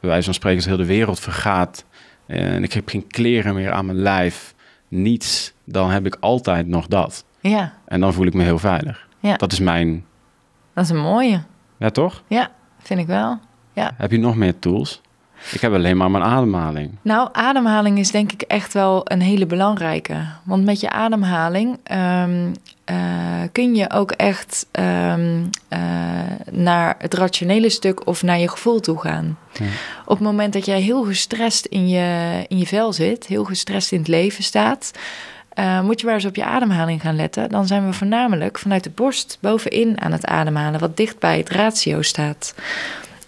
bij wijze van spreken heel de wereld vergaat. En ik heb geen kleren meer aan mijn lijf niets, dan heb ik altijd nog dat. Ja. En dan voel ik me heel veilig. Ja. Dat is mijn. Dat is een mooie. Ja, toch? Ja, vind ik wel. Ja. Heb je nog meer tools? Ik heb alleen maar mijn ademhaling. Nou, ademhaling is denk ik echt wel een hele belangrijke. Want met je ademhaling, ehm, eh, kun je ook echt ehm, eh, naar het rationele stuk of naar je gevoel toe gaan. Op het moment dat jij heel gestrest in je, in je vel zit, heel gestrest in het leven staat, eh, moet je maar eens op je ademhaling gaan letten. Dan zijn we voornamelijk vanuit de borst bovenin aan het ademhalen, wat dicht bij het ratio staat.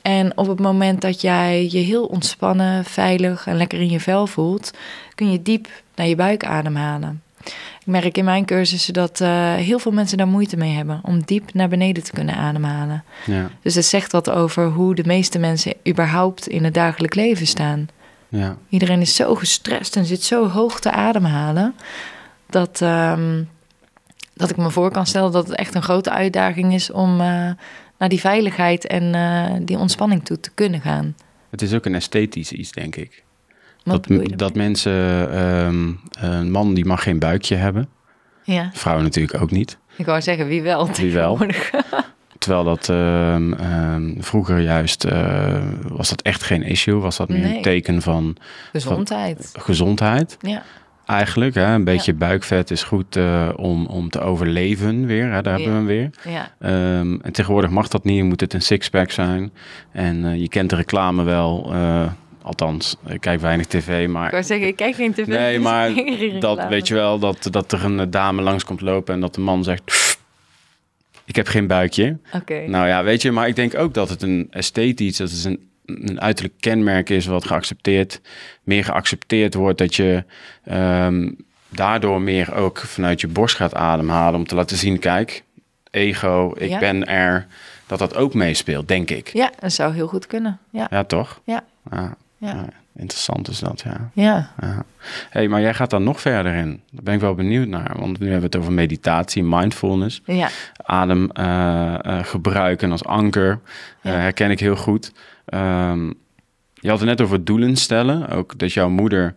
En op het moment dat jij je heel ontspannen, veilig en lekker in je vel voelt, kun je diep naar je buik ademhalen. Ik merk in mijn cursussen dat eh, heel veel mensen daar moeite mee hebben om diep naar beneden te kunnen ademhalen. Ja. Dus dat zegt wat over hoe de meeste mensen überhaupt in het dagelijk leven staan. Ja. Iedereen is zo gestrest en zit zo hoog te ademhalen dat, ehm, dat ik me voor kan stellen dat het echt een grote uitdaging is om eh, naar die veiligheid en eh, die ontspanning toe te kunnen gaan. Het is ook een esthetisch iets, denk ik dat, dat mensen, ehm, een man die mag geen buikje hebben. Ja. Vrouwen natuurlijk ook niet. Ik wou zeggen, wie wel? Wie wel. [laughs] Terwijl dat ehm, ehm, vroeger juist eh, was dat echt geen issue. Was dat meer een teken van gezondheid. gezondheid. Ja. Eigenlijk, hè, een beetje buikvet is goed eh, om, om te overleven weer. Hè, daar hebben we hem weer. Ja. en tegenwoordig mag dat niet. Moet het een sixpack zijn. En eh, je kent de reclame wel Althans, ik kijk weinig tv, maar... Ik wou zeggen, ik kijk geen tv. Nee, dus maar [laughs] dat, weet je wel, dat, dat er een dame langs komt lopen en dat de man zegt... Ik heb geen buikje. Oké. Nou ja, weet je, maar ik denk ook dat het een esthetisch, dat het een, een uiterlijk kenmerk is wat geaccepteerd, meer geaccepteerd wordt. Dat je ehm, daardoor meer ook vanuit je borst gaat ademhalen om te laten zien, kijk, ego, ik ben er. Dat dat ook meespeelt, denk ik. Ja, dat zou heel goed kunnen. Ja, ja toch? Ja. ja. Ja. interessant is dat, ja. Ja. hey, maar jij gaat daar nog verder in. Daar ben ik wel benieuwd naar. Want nu hebben we het over meditatie, mindfulness. Ja. Adem eh, eh, gebruiken als anker. Eh, herken ik heel goed. Ehm, je had het net over doelen stellen. Ook dat jouw moeder,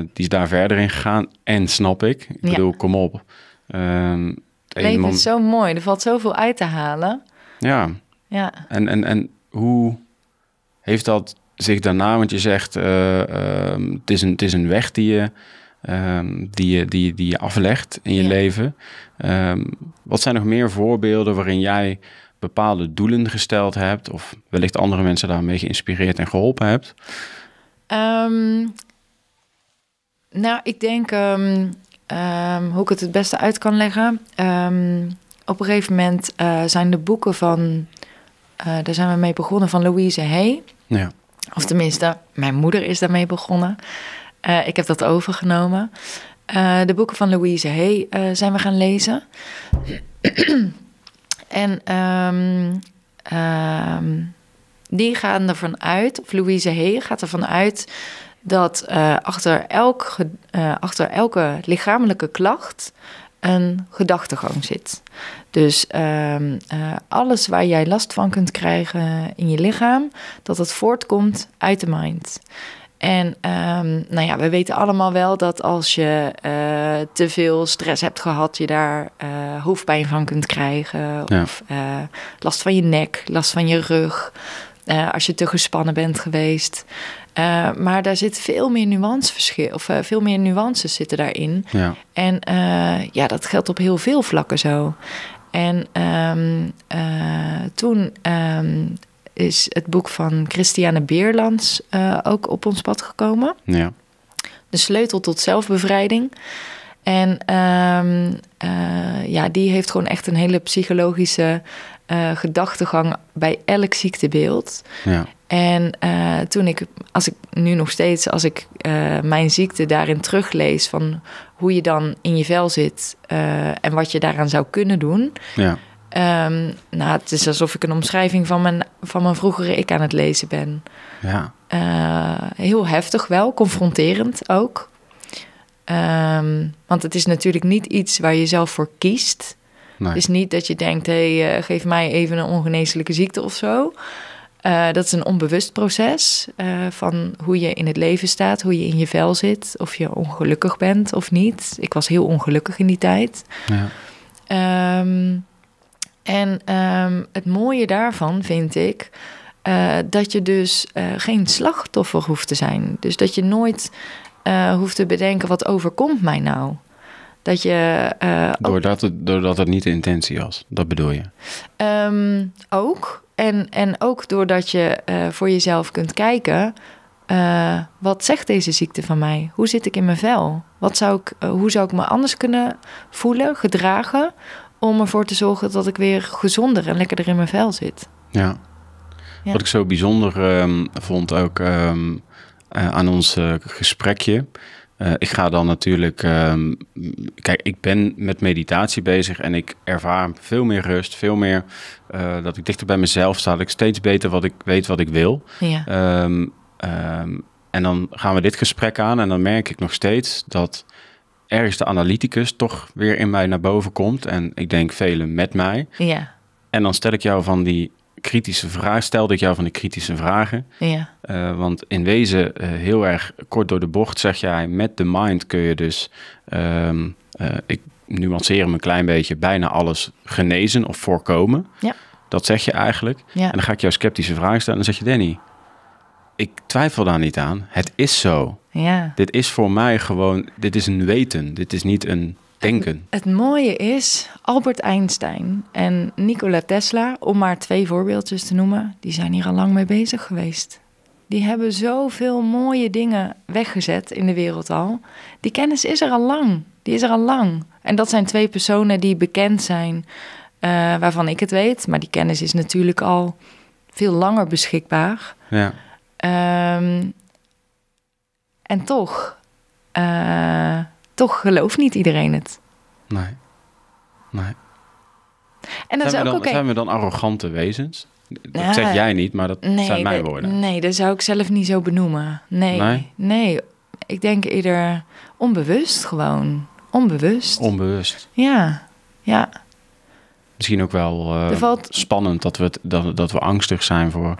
die is daar verder in gegaan. En snap ik. Ik bedoel, kom op. Um, Leven is zo mooi. Er valt zoveel uit te halen. Ja. Ja. En, en, en hoe heeft dat zich daarna, want je zegt, eh, ehm, het, is een, het is een weg die je, ehm, die je, die, die je aflegt in je leven. Ehm, wat zijn nog meer voorbeelden waarin jij bepaalde doelen gesteld hebt of wellicht andere mensen daarmee geïnspireerd en geholpen hebt? nou, ik denk hoe ik het het beste uit kan leggen. op een gegeven moment eh, zijn de boeken van, eh, daar zijn we mee begonnen, van Louise Hay. Ja. Of tenminste, mijn moeder is daarmee begonnen. Eh, ik heb dat overgenomen. Eh, de boeken van Louise Hay eh, zijn we gaan lezen. [clears throat] en ehm, ehm, die gaan ervan uit, of Louise Hay gaat ervan uit dat achter, elk, achter elke lichamelijke klacht een gedachtegang zit. Dus ehm, eh, alles waar jij last van kunt krijgen in je lichaam, dat het voortkomt uit de mind. En ehm, nou ja, we weten allemaal wel dat als je uh, te veel stress hebt gehad, je daar eh, hoofdpijn van kunt krijgen. Of last van je nek, last van je rug. als je te gespannen bent geweest. maar daar zit veel meer nuanceverschil, of veel meer nuances zitten daarin. Ja. En ja, dat geldt op heel veel vlakken zo. En ehm, eh, toen ehm, is het boek van Christiane Beerlands eh, ook op ons pad gekomen. Ja. De sleutel tot zelfbevrijding. En ehm, eh, ja, die heeft gewoon echt een hele psychologische gedachtegang bij elk ziektebeeld. Ja. En eh, toen ik, als ik nu nog steeds, als ik eh, mijn ziekte daarin teruglees van hoe je dan in je vel zit eh, en wat je daaraan zou kunnen doen. Ja. Ehm, nou, het is alsof ik een omschrijving van mijn, van mijn vroegere ik aan het lezen ben. Ja. heel heftig wel, confronterend ook. Ehm, want het is natuurlijk niet iets waar je zelf voor kiest. Nee. Het is niet dat je denkt, geef mij even een ongeneeslijke ziekte of zo. Eh, dat is een onbewust proces eh, van hoe je in het leven staat, hoe je in je vel zit, of je ongelukkig bent of niet. Ik was heel ongelukkig in die tijd. Ja. Ehm, en ehm, het mooie daarvan vind ik eh, dat je dus geen slachtoffer hoeft te zijn. Dus dat je nooit hoeft te bedenken wat overkomt mij nou. Dat je. doordat, het, doordat het niet de intentie was, dat bedoel je? Ehm, ook. En, en ook doordat je eh, voor jezelf kunt kijken. Eh, wat zegt deze ziekte van mij? Hoe zit ik in mijn vel? Wat zou ik, eh, hoe zou ik me anders kunnen voelen, gedragen, om ervoor te zorgen dat ik weer gezonder en lekkerder in mijn vel zit? Ja. Wat ik zo bijzonder ehm, vond ook ehm, aan ons gesprekje, eh, ik ga dan natuurlijk. Ehm, kijk, ik ben met meditatie bezig en ik ervaar veel meer rust, veel meer eh, dat ik dichter bij mezelf sta. Dat ik steeds beter wat ik weet wat ik wil. Ja. Ehm, ehm, en dan gaan we dit gesprek aan en dan merk ik nog steeds dat ergens de analyticus toch weer in mij naar boven komt. En ik denk velen met mij. Ja. En dan stel ik jou van die kritische vraag. stelde ik jou van de kritische vragen. Ja. Eh, want in wezen, eh, heel erg kort door de bocht, zeg jij, met de mind kun je dus, ehm, eh, ik nuanceer hem een klein beetje, bijna alles genezen of voorkomen. Ja. Dat zeg je eigenlijk. Ja. En dan ga ik jou sceptische vragen stellen en dan zeg je, Danny, ik twijfel daar niet aan. Het is zo. Ja. Dit is voor mij gewoon, dit is een weten. Dit is niet een denken. Het, mooie is, Albert Einstein en Nikola Tesla, om maar twee voorbeeldjes te noemen, die zijn hier al lang mee bezig geweest. Die hebben zoveel mooie dingen weggezet in de wereld al. Die kennis is er al lang. Die is er al lang. En dat zijn twee personen die bekend zijn, eh, waarvan ik het weet. Maar die kennis is natuurlijk al veel langer beschikbaar. Ja. Ehm, en toch. Eh, toch gelooft niet iedereen het. Nee. Nee. En dat zijn, is ook dan, zijn we dan arrogante wezens? Dat zeg jij niet, maar dat zijn mijn woorden. Nee, dat zou ik zelf niet zo benoemen. Nee, nee, ik denk eerder onbewust gewoon. Onbewust. Onbewust. Ja, ja. Misschien ook wel eh, spannend dat we, het, dat, dat we angstig zijn voor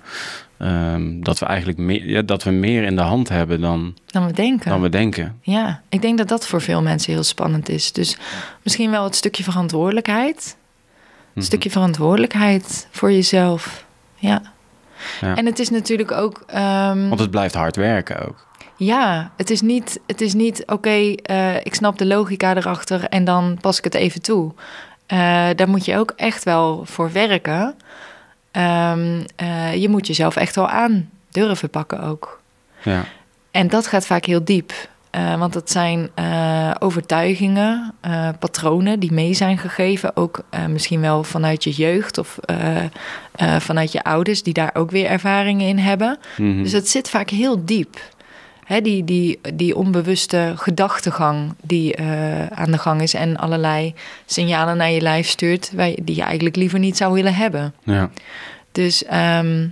Ehm, dat, we eigenlijk meer, ja, dat we meer in de hand hebben dan, dan, we denken. dan we denken. Ja, ik denk dat dat voor veel mensen heel spannend is. Dus misschien wel het stukje verantwoordelijkheid. Een mhm. stukje verantwoordelijkheid voor jezelf. Ja. ja. En het is natuurlijk ook. Ehm, Want het blijft hard werken ook. Ja, het is niet, het is niet oké, eh, ik snap de logica erachter en dan pas ik het even toe. Eh, daar moet je ook echt wel voor werken. Ehm, eh, je moet jezelf echt wel aan durven pakken ook. Ja. En dat gaat vaak heel diep. Eh, want dat zijn eh, overtuigingen, patronen die mee zijn gegeven. Ook misschien wel vanuit je jeugd of vanuit je ouders, die daar ook weer ervaringen in hebben. Mhm. Dus het zit vaak heel diep die, die, die onbewuste gedachtegang die eh, aan de gang is en allerlei signalen naar je lijf stuurt die je eigenlijk liever niet zou willen hebben. Ja. Dus ehm,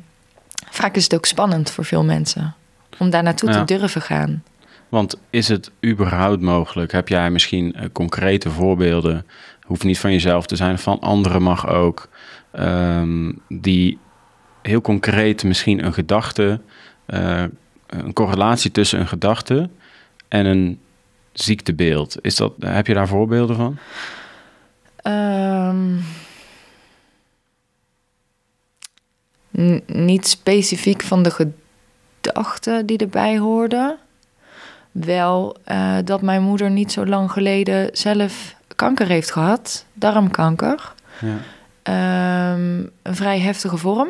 vaak is het ook spannend voor veel mensen om daar naartoe te durven gaan. Want is het überhaupt mogelijk? Heb jij misschien eh, concrete voorbeelden? Hoeft niet van jezelf te zijn, van anderen mag ook. Ehm, die heel concreet misschien een gedachte eh, een correlatie tussen een gedachte en een ziektebeeld. Is dat, heb je daar voorbeelden van? Ehm, niet specifiek van de gedachten die erbij hoorden. Wel eh, dat mijn moeder niet zo lang geleden zelf kanker heeft gehad, darmkanker. Ja. Ehm, een vrij heftige vorm.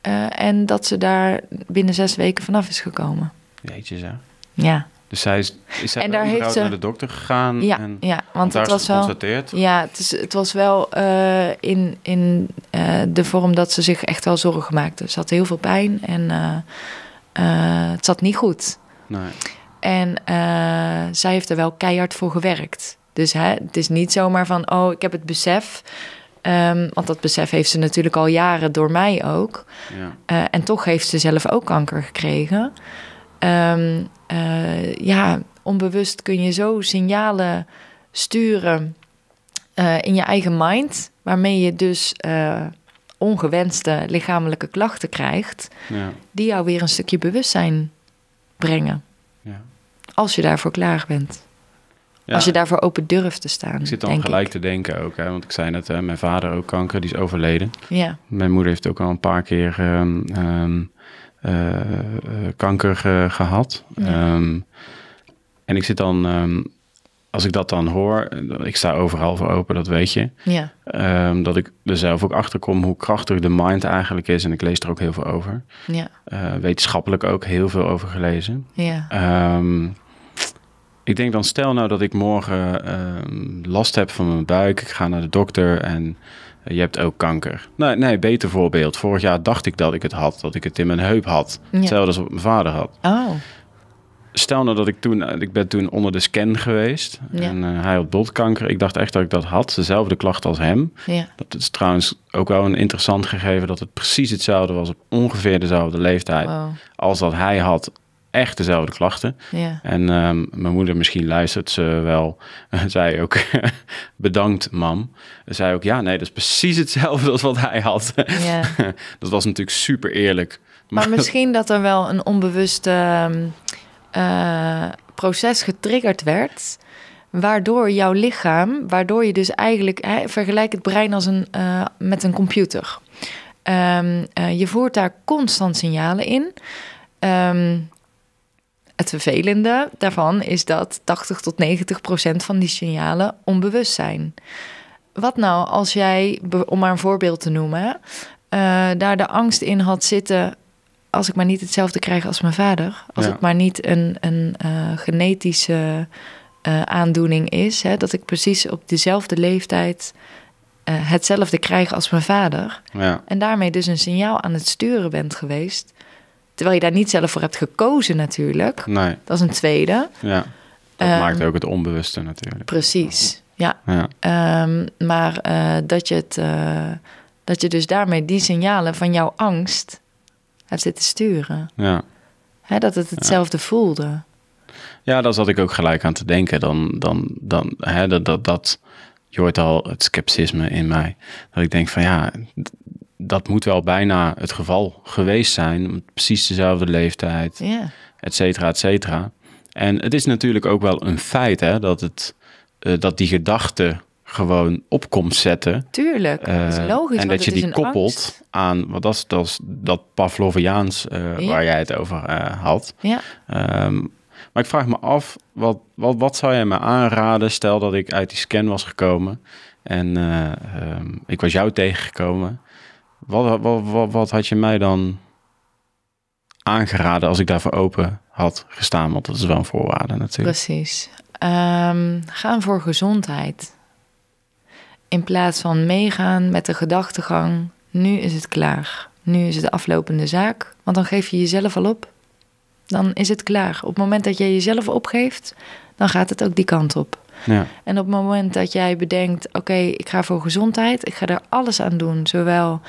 Eh, en dat ze daar binnen zes weken vanaf is gekomen. Jeetje, ja. Ja. Dus zij is, is en daar heeft ze... naar de dokter gegaan? Ja, en, ja want, het was wel... Ja, het, is, het was wel eh, in, in eh, de vorm dat ze zich echt wel zorgen maakte. Ze had heel veel pijn en het zat niet goed. Nee. En zij heeft er wel keihard voor gewerkt. Dus hè, het is niet zomaar van, oh, ik heb het besef. Ehm, want dat besef heeft ze natuurlijk al jaren door mij ook. Ja. Eh, en toch heeft ze zelf ook kanker gekregen. Ehm, eh, ja, onbewust kun je zo signalen sturen eh, in je eigen mind, waarmee je dus ongewenste lichamelijke klachten krijgt, ja. die jou weer een stukje bewustzijn brengen. Ja. Als je daarvoor klaar bent. Als je daarvoor open durft te staan. Ik zit dan gelijk te denken ook, hè, want ik zei net, hè, mijn vader ook kanker, die is overleden. Ja. Mijn moeder heeft ook al een paar keer ehm, ehm, eh, eh, kanker eh, gehad. Ja. Ehm, en ik zit dan, als ik dat dan hoor, ik sta overal voor open, dat weet je. Ja. dat ik er zelf ook achter kom hoe krachtig de mind eigenlijk is. En ik lees er ook heel veel over. Ja. wetenschappelijk ook heel veel over gelezen. Ja. Ik denk dan, stel nou dat ik morgen ehm, last heb van mijn buik, ik ga naar de dokter en eh, je hebt ook kanker. Nee, nee, beter voorbeeld. Vorig jaar dacht ik dat ik het had, dat ik het in mijn heup had. Hetzelfde als wat mijn vader had. Oh. Stel nou dat ik toen, eh, ik ben toen onder de scan geweest en eh, hij had botkanker. Ik dacht echt dat ik dat had, dezelfde klacht als hem. Ja. Dat is trouwens ook wel een interessant gegeven dat het precies hetzelfde was op ongeveer dezelfde leeftijd als dat hij had echt dezelfde klachten. Ja. En ehm, mijn moeder, misschien luistert ze wel, [laughs] zei ook [laughs] bedankt mam. Zei ook ja, nee, dat is precies hetzelfde als wat hij had. Ja. [laughs] dat was natuurlijk super eerlijk. Maar, misschien dat er wel een onbewust ehm, eh, proces getriggerd werd waardoor jouw lichaam, waardoor je dus eigenlijk vergelijk het brein als een, eh, met een computer. Ehm, eh, je voert daar constant signalen in. Het vervelende daarvan is dat 80 tot 90 procent van die signalen onbewust zijn. Wat nou als jij, om maar een voorbeeld te noemen, eh, daar de angst in had zitten als ik maar niet hetzelfde krijg als mijn vader. Als het maar niet een, een eh, genetische eh, aandoening is. Hè, dat ik precies op dezelfde leeftijd hetzelfde krijg als mijn vader. Ja. En daarmee dus een signaal aan het sturen bent geweest. Terwijl je daar niet zelf voor hebt gekozen natuurlijk. Nee. Dat is een tweede. Ja, dat ehm, maakt ook het onbewuste natuurlijk. Precies, ja. ja. Ehm, maar eh, dat, je het, eh, dat je dus daarmee die signalen van jouw angst hebt zitten sturen. Ja. Hè, dat het hetzelfde voelde. Ja, daar zat ik ook gelijk aan te denken. Dan, dan, dan, hè, dat, dat, dat, je hoort al het scepticisme in mij. Dat ik denk van ja, dat moet wel bijna het geval geweest zijn. Precies dezelfde leeftijd, etcetera, et cetera, et cetera. En het is natuurlijk ook wel een feit hè, dat, het, eh, dat die gedachte gewoon op zetten. Tuurlijk, dat is eh, logisch. En dat je die koppelt aan, want dat is, dat, Pavloviaans eh, waar jij het over had. Ja. Ehm, maar ik vraag me af, wat, wat, wat zou jij me aanraden? Stel dat ik uit die scan was gekomen en ehm, ik was jou tegengekomen. Wat, wat, wat, wat, had je mij dan aangeraden als ik daarvoor open had gestaan? Want dat is wel een voorwaarde natuurlijk. Precies. Ehm, gaan voor gezondheid. In plaats van meegaan met de gedachtegang, nu is het klaar. Nu is het de aflopende zaak, want dan geef je jezelf al op. Dan is het klaar. Op het moment dat je jezelf opgeeft, dan gaat het ook die kant op. En op het moment dat jij bedenkt: oké, ik ga voor gezondheid, ik ga er alles aan doen, zowel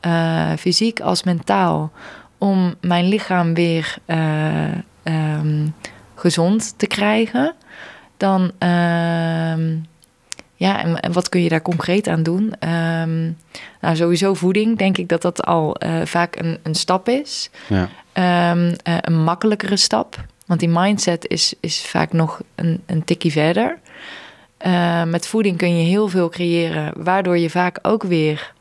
eh, fysiek als mentaal, om mijn lichaam weer eh, ehm, gezond te krijgen, dan. Ehm, ja, en, wat kun je daar concreet aan doen? Ehm, nou, sowieso voeding, denk ik dat dat al eh, vaak een, een, stap is. Ja. een makkelijkere stap. Want die mindset is, is vaak nog een, een tikje verder. Eh, met voeding kun je heel veel creëren, waardoor je vaak ook weer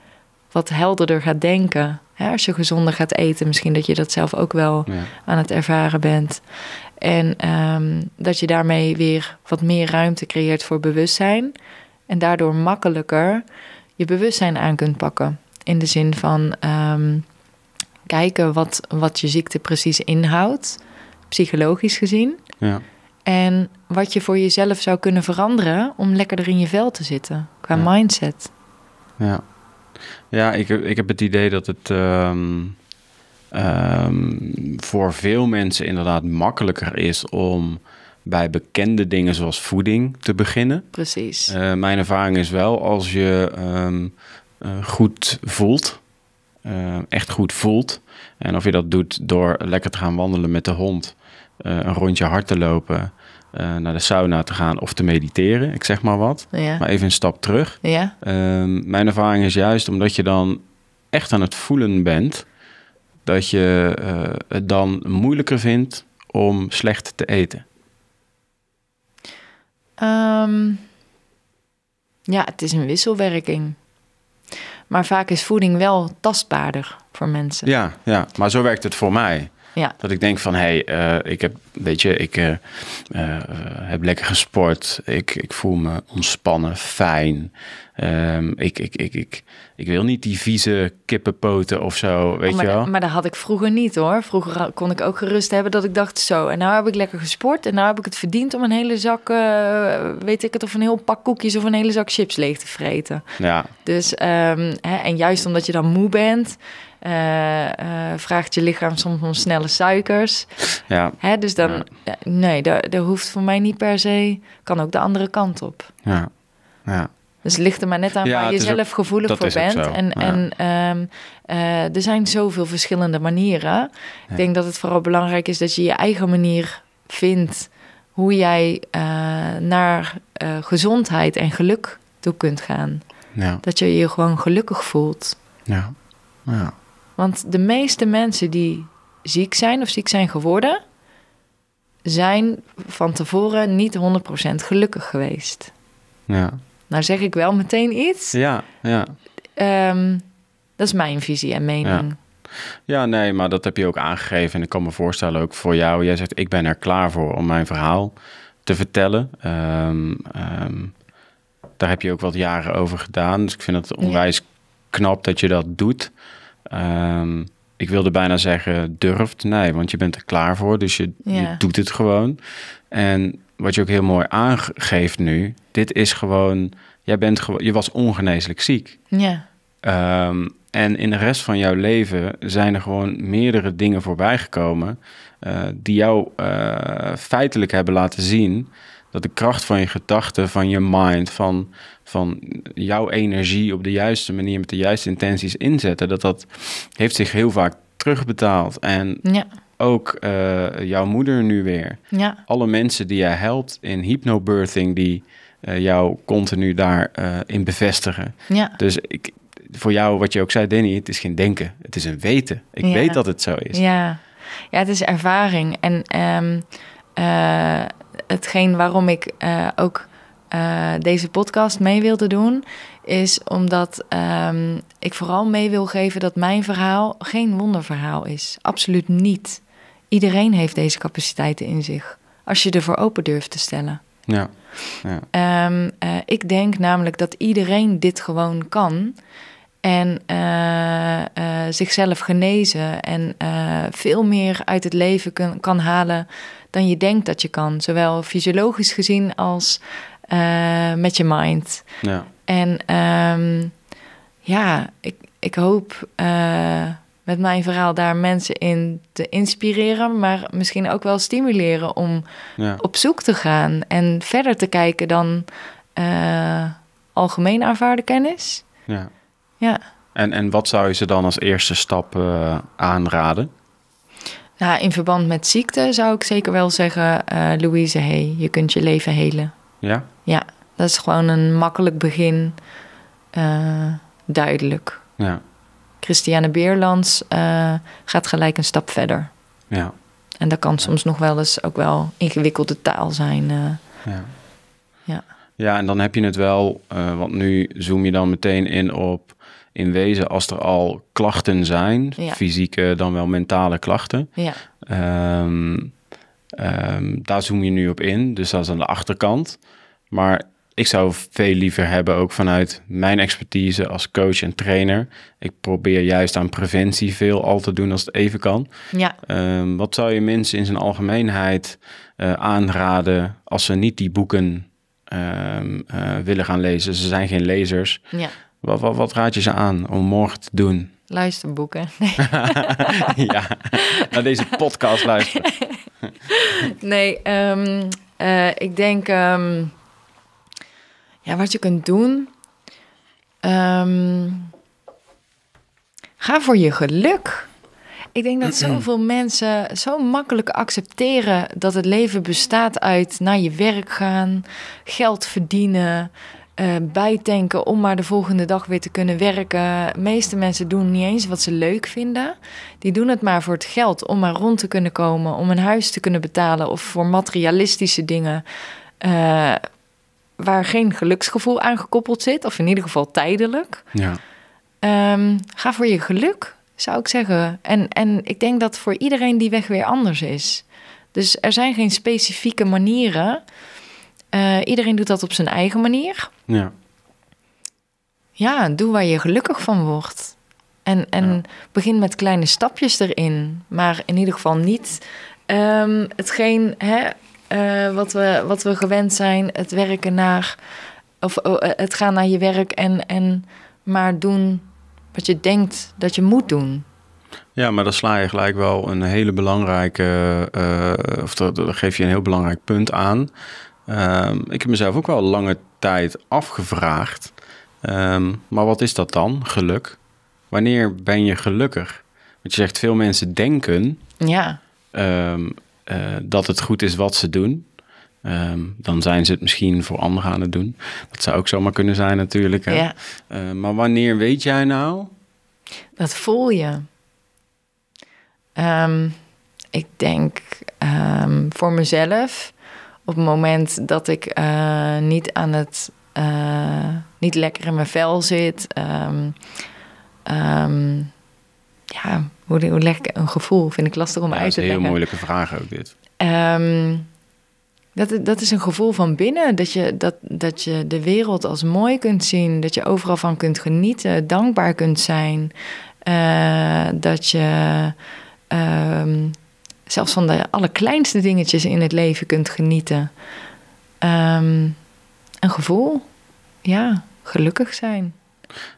wat helderder gaat denken. Hè, als je gezonder gaat eten, misschien dat je dat zelf ook wel aan het ervaren bent. En ehm, dat je daarmee weer wat meer ruimte creëert voor bewustzijn. En daardoor makkelijker je bewustzijn aan kunt pakken. In de zin van ehm, kijken wat, wat je ziekte precies inhoudt, psychologisch gezien. Ja. En wat je voor jezelf zou kunnen veranderen om lekkerder in je vel te zitten qua mindset. Ja, ja ik, ik heb het idee dat het ehm, ehm, voor veel mensen inderdaad makkelijker is om bij bekende dingen zoals voeding te beginnen. Precies. Eh, mijn ervaring is wel als je ehm, eh, goed voelt, eh, echt goed voelt, en of je dat doet door lekker te gaan wandelen met de hond. Uh, een rondje hard te lopen uh, naar de sauna te gaan of te mediteren, ik zeg maar wat. Maar even een stap terug. Ja. Ehm, mijn ervaring is juist omdat je dan echt aan het voelen bent, dat je eh, het dan moeilijker vindt om slecht te eten. Ehm, ja, het is een wisselwerking. Maar vaak is voeding wel tastbaarder voor mensen. Ja, ja maar zo werkt het voor mij. Ja. Dat ik denk van, hé, hey, ik heb, weet je, ik heb lekker gesport. Ik, ik voel me ontspannen, fijn. ik, ik, ik, ik, ik wil niet die vieze kippenpoten of zo, weet maar, je wel. Maar dat had ik vroeger niet hoor. Vroeger kon ik ook gerust hebben dat ik dacht zo. En nou heb ik lekker gesport en nou heb ik het verdiend om een hele zak, weet ik het, of een heel pak koekjes of een hele zak chips leeg te vreten. Ja. Dus, hè, en juist omdat je dan moe bent, eh, eh, vraagt je lichaam soms om snelle suikers. Ja. Hè, dus dan, nee, dat, dat hoeft voor mij niet per se. Kan ook de andere kant op. Ja. ja. Dus het er maar net aan waar je zelf gevoelig voor bent. En, ja. en ehm, eh, er zijn zoveel verschillende manieren. Ik denk dat het vooral belangrijk is dat je je eigen manier vindt hoe jij naar gezondheid en geluk toe kunt gaan. Dat je je gewoon gelukkig voelt. Ja. ja. Want de meeste mensen die ziek zijn of ziek zijn geworden, zijn van tevoren niet 100% gelukkig geweest. Ja. Nou zeg ik wel meteen iets. Ja, ja. Ehm, dat is mijn visie en mening. Ja. nee, maar dat heb je ook aangegeven. En ik kan me voorstellen ook voor jou. Jij zegt, ik ben er klaar voor om mijn verhaal te vertellen. Ehm, ehm, daar heb je ook wat jaren over gedaan. Dus ik vind het onwijs knap dat je dat doet. Ehm, ik wilde bijna zeggen durft. Nee, want je bent er klaar voor, dus je, je doet het gewoon. En wat je ook heel mooi aangeeft nu, dit is gewoon, jij bent je was ongeneeslijk ziek. Ja. Ehm, en in de rest van jouw leven zijn er gewoon meerdere dingen voorbij gekomen eh, die jou eh, feitelijk hebben laten zien dat de kracht van je gedachten, van je mind, van, van jouw energie op de juiste manier met de juiste intenties inzetten, dat dat heeft zich heel vaak terugbetaald. En ja. ook eh, jouw moeder nu weer. Ja. Alle mensen die jij helpt in hypnobirthing, die eh, jou continu daarin eh, in bevestigen. Ja. Dus ik, voor jou, wat je ook zei, Danny, het is geen denken, het is een weten. Ik weet dat het zo is. Ja, ja het is ervaring. En ehm, hetgeen waarom ik eh, ook eh, deze podcast mee wilde doen, is omdat ehm, ik vooral mee wil geven dat mijn verhaal geen wonderverhaal is. Absoluut niet. Iedereen heeft deze capaciteiten in zich, als je ervoor open durft te stellen. Ja. ja. Ehm, eh, ik denk namelijk dat iedereen dit gewoon kan. En eh, eh, zichzelf genezen en eh, veel meer uit het leven kan halen dan je denkt dat je kan. Zowel fysiologisch gezien als met je mind. Ja. En ehm, ja, ik, ik hoop met mijn verhaal daar mensen in te inspireren, maar misschien ook wel stimuleren om op zoek te gaan en verder te kijken dan algemeen aanvaarde kennis. Ja. Ja. En, en wat zou je ze dan als eerste stap eh, aanraden? Nou, in verband met ziekte zou ik zeker wel zeggen, eh, Louise, hey, je kunt je leven helen. Ja? Ja, dat is gewoon een makkelijk begin, eh, duidelijk. Ja. Christiane Beerlands gaat gelijk een stap verder. Ja. En dat kan soms nog wel eens ook wel ingewikkelde taal zijn. ja. ja. Ja, en dan heb je het wel, want nu zoom je dan meteen in op in wezen als er al klachten zijn, fysieke dan wel mentale klachten. Ja. Ehm, ehm, daar zoom je nu op in, dus dat is aan de achterkant. Maar ik zou veel liever hebben, ook vanuit mijn expertise als coach en trainer. Ik probeer juist aan preventie veel al te doen als het even kan. Ja. Ehm, wat zou je mensen in zijn algemeenheid eh, aanraden als ze niet die boeken eh, willen gaan lezen? Ze zijn geen lezers. Ja. Wat, wat, raad je ze aan om morgen te doen? [laughs] Luisterboeken. Nee. [laughs] [laughs] ja, naar deze podcast luisteren. nee, ehm, eh, ik denk ehm, ja, wat je kunt doen. Ehm, ga voor je geluk. Ik denk dat [clears throat] zoveel mensen zo makkelijk accepteren dat het leven bestaat uit naar je werk gaan, geld verdienen, uh, bijtanken om maar de volgende dag weer te kunnen werken. De meeste mensen doen niet eens wat ze leuk vinden. Die doen het maar voor het geld, om maar rond te kunnen komen, om een huis te kunnen betalen of voor materialistische dingen. Eh, waar geen geluksgevoel aan gekoppeld zit, of in ieder geval tijdelijk. Ja. Ehm, ga voor je geluk, zou ik zeggen. En, en ik denk dat voor iedereen die weg weer anders is. Dus er zijn geen specifieke manieren. Eh, iedereen doet dat op zijn eigen manier. Ja. Ja, doe waar je gelukkig van wordt. En, en begin met kleine stapjes erin. Maar in ieder geval niet ehm, hetgeen hè, eh, wat, we, wat we gewend zijn, het werken naar. Of eh, het gaan naar je werk en, en maar doen wat je denkt dat je moet doen. Ja, maar dan sla je gelijk wel een hele belangrijke, uh, of dan geef je een heel belangrijk punt aan. Ehm, ik heb mezelf ook wel lange tijd afgevraagd. Ehm, maar wat is dat dan, geluk? Wanneer ben je gelukkig? Want je zegt, veel mensen denken ja. Ehm, eh, dat het goed is wat ze doen. dan zijn ze het misschien voor anderen aan het doen. Dat zou ook zomaar kunnen zijn natuurlijk. Hè? maar wanneer weet jij nou? Dat voel je. ik denk voor mezelf op het moment dat ik eh, niet aan het uh, niet lekker in mijn vel zit. Ehm, ehm, ja, hoe, hoe leg ik een gevoel? Vind ik lastig om uit te leggen. Dat is een heel moeilijke vraag ook dit. Ehm, dat, dat is een gevoel van binnen, dat je, dat, dat je de wereld als mooi kunt zien, dat je overal van kunt genieten, dankbaar kunt zijn, eh, dat je zelfs van de allerkleinste dingetjes in het leven kunt genieten. Ehm, een gevoel, ja, gelukkig zijn.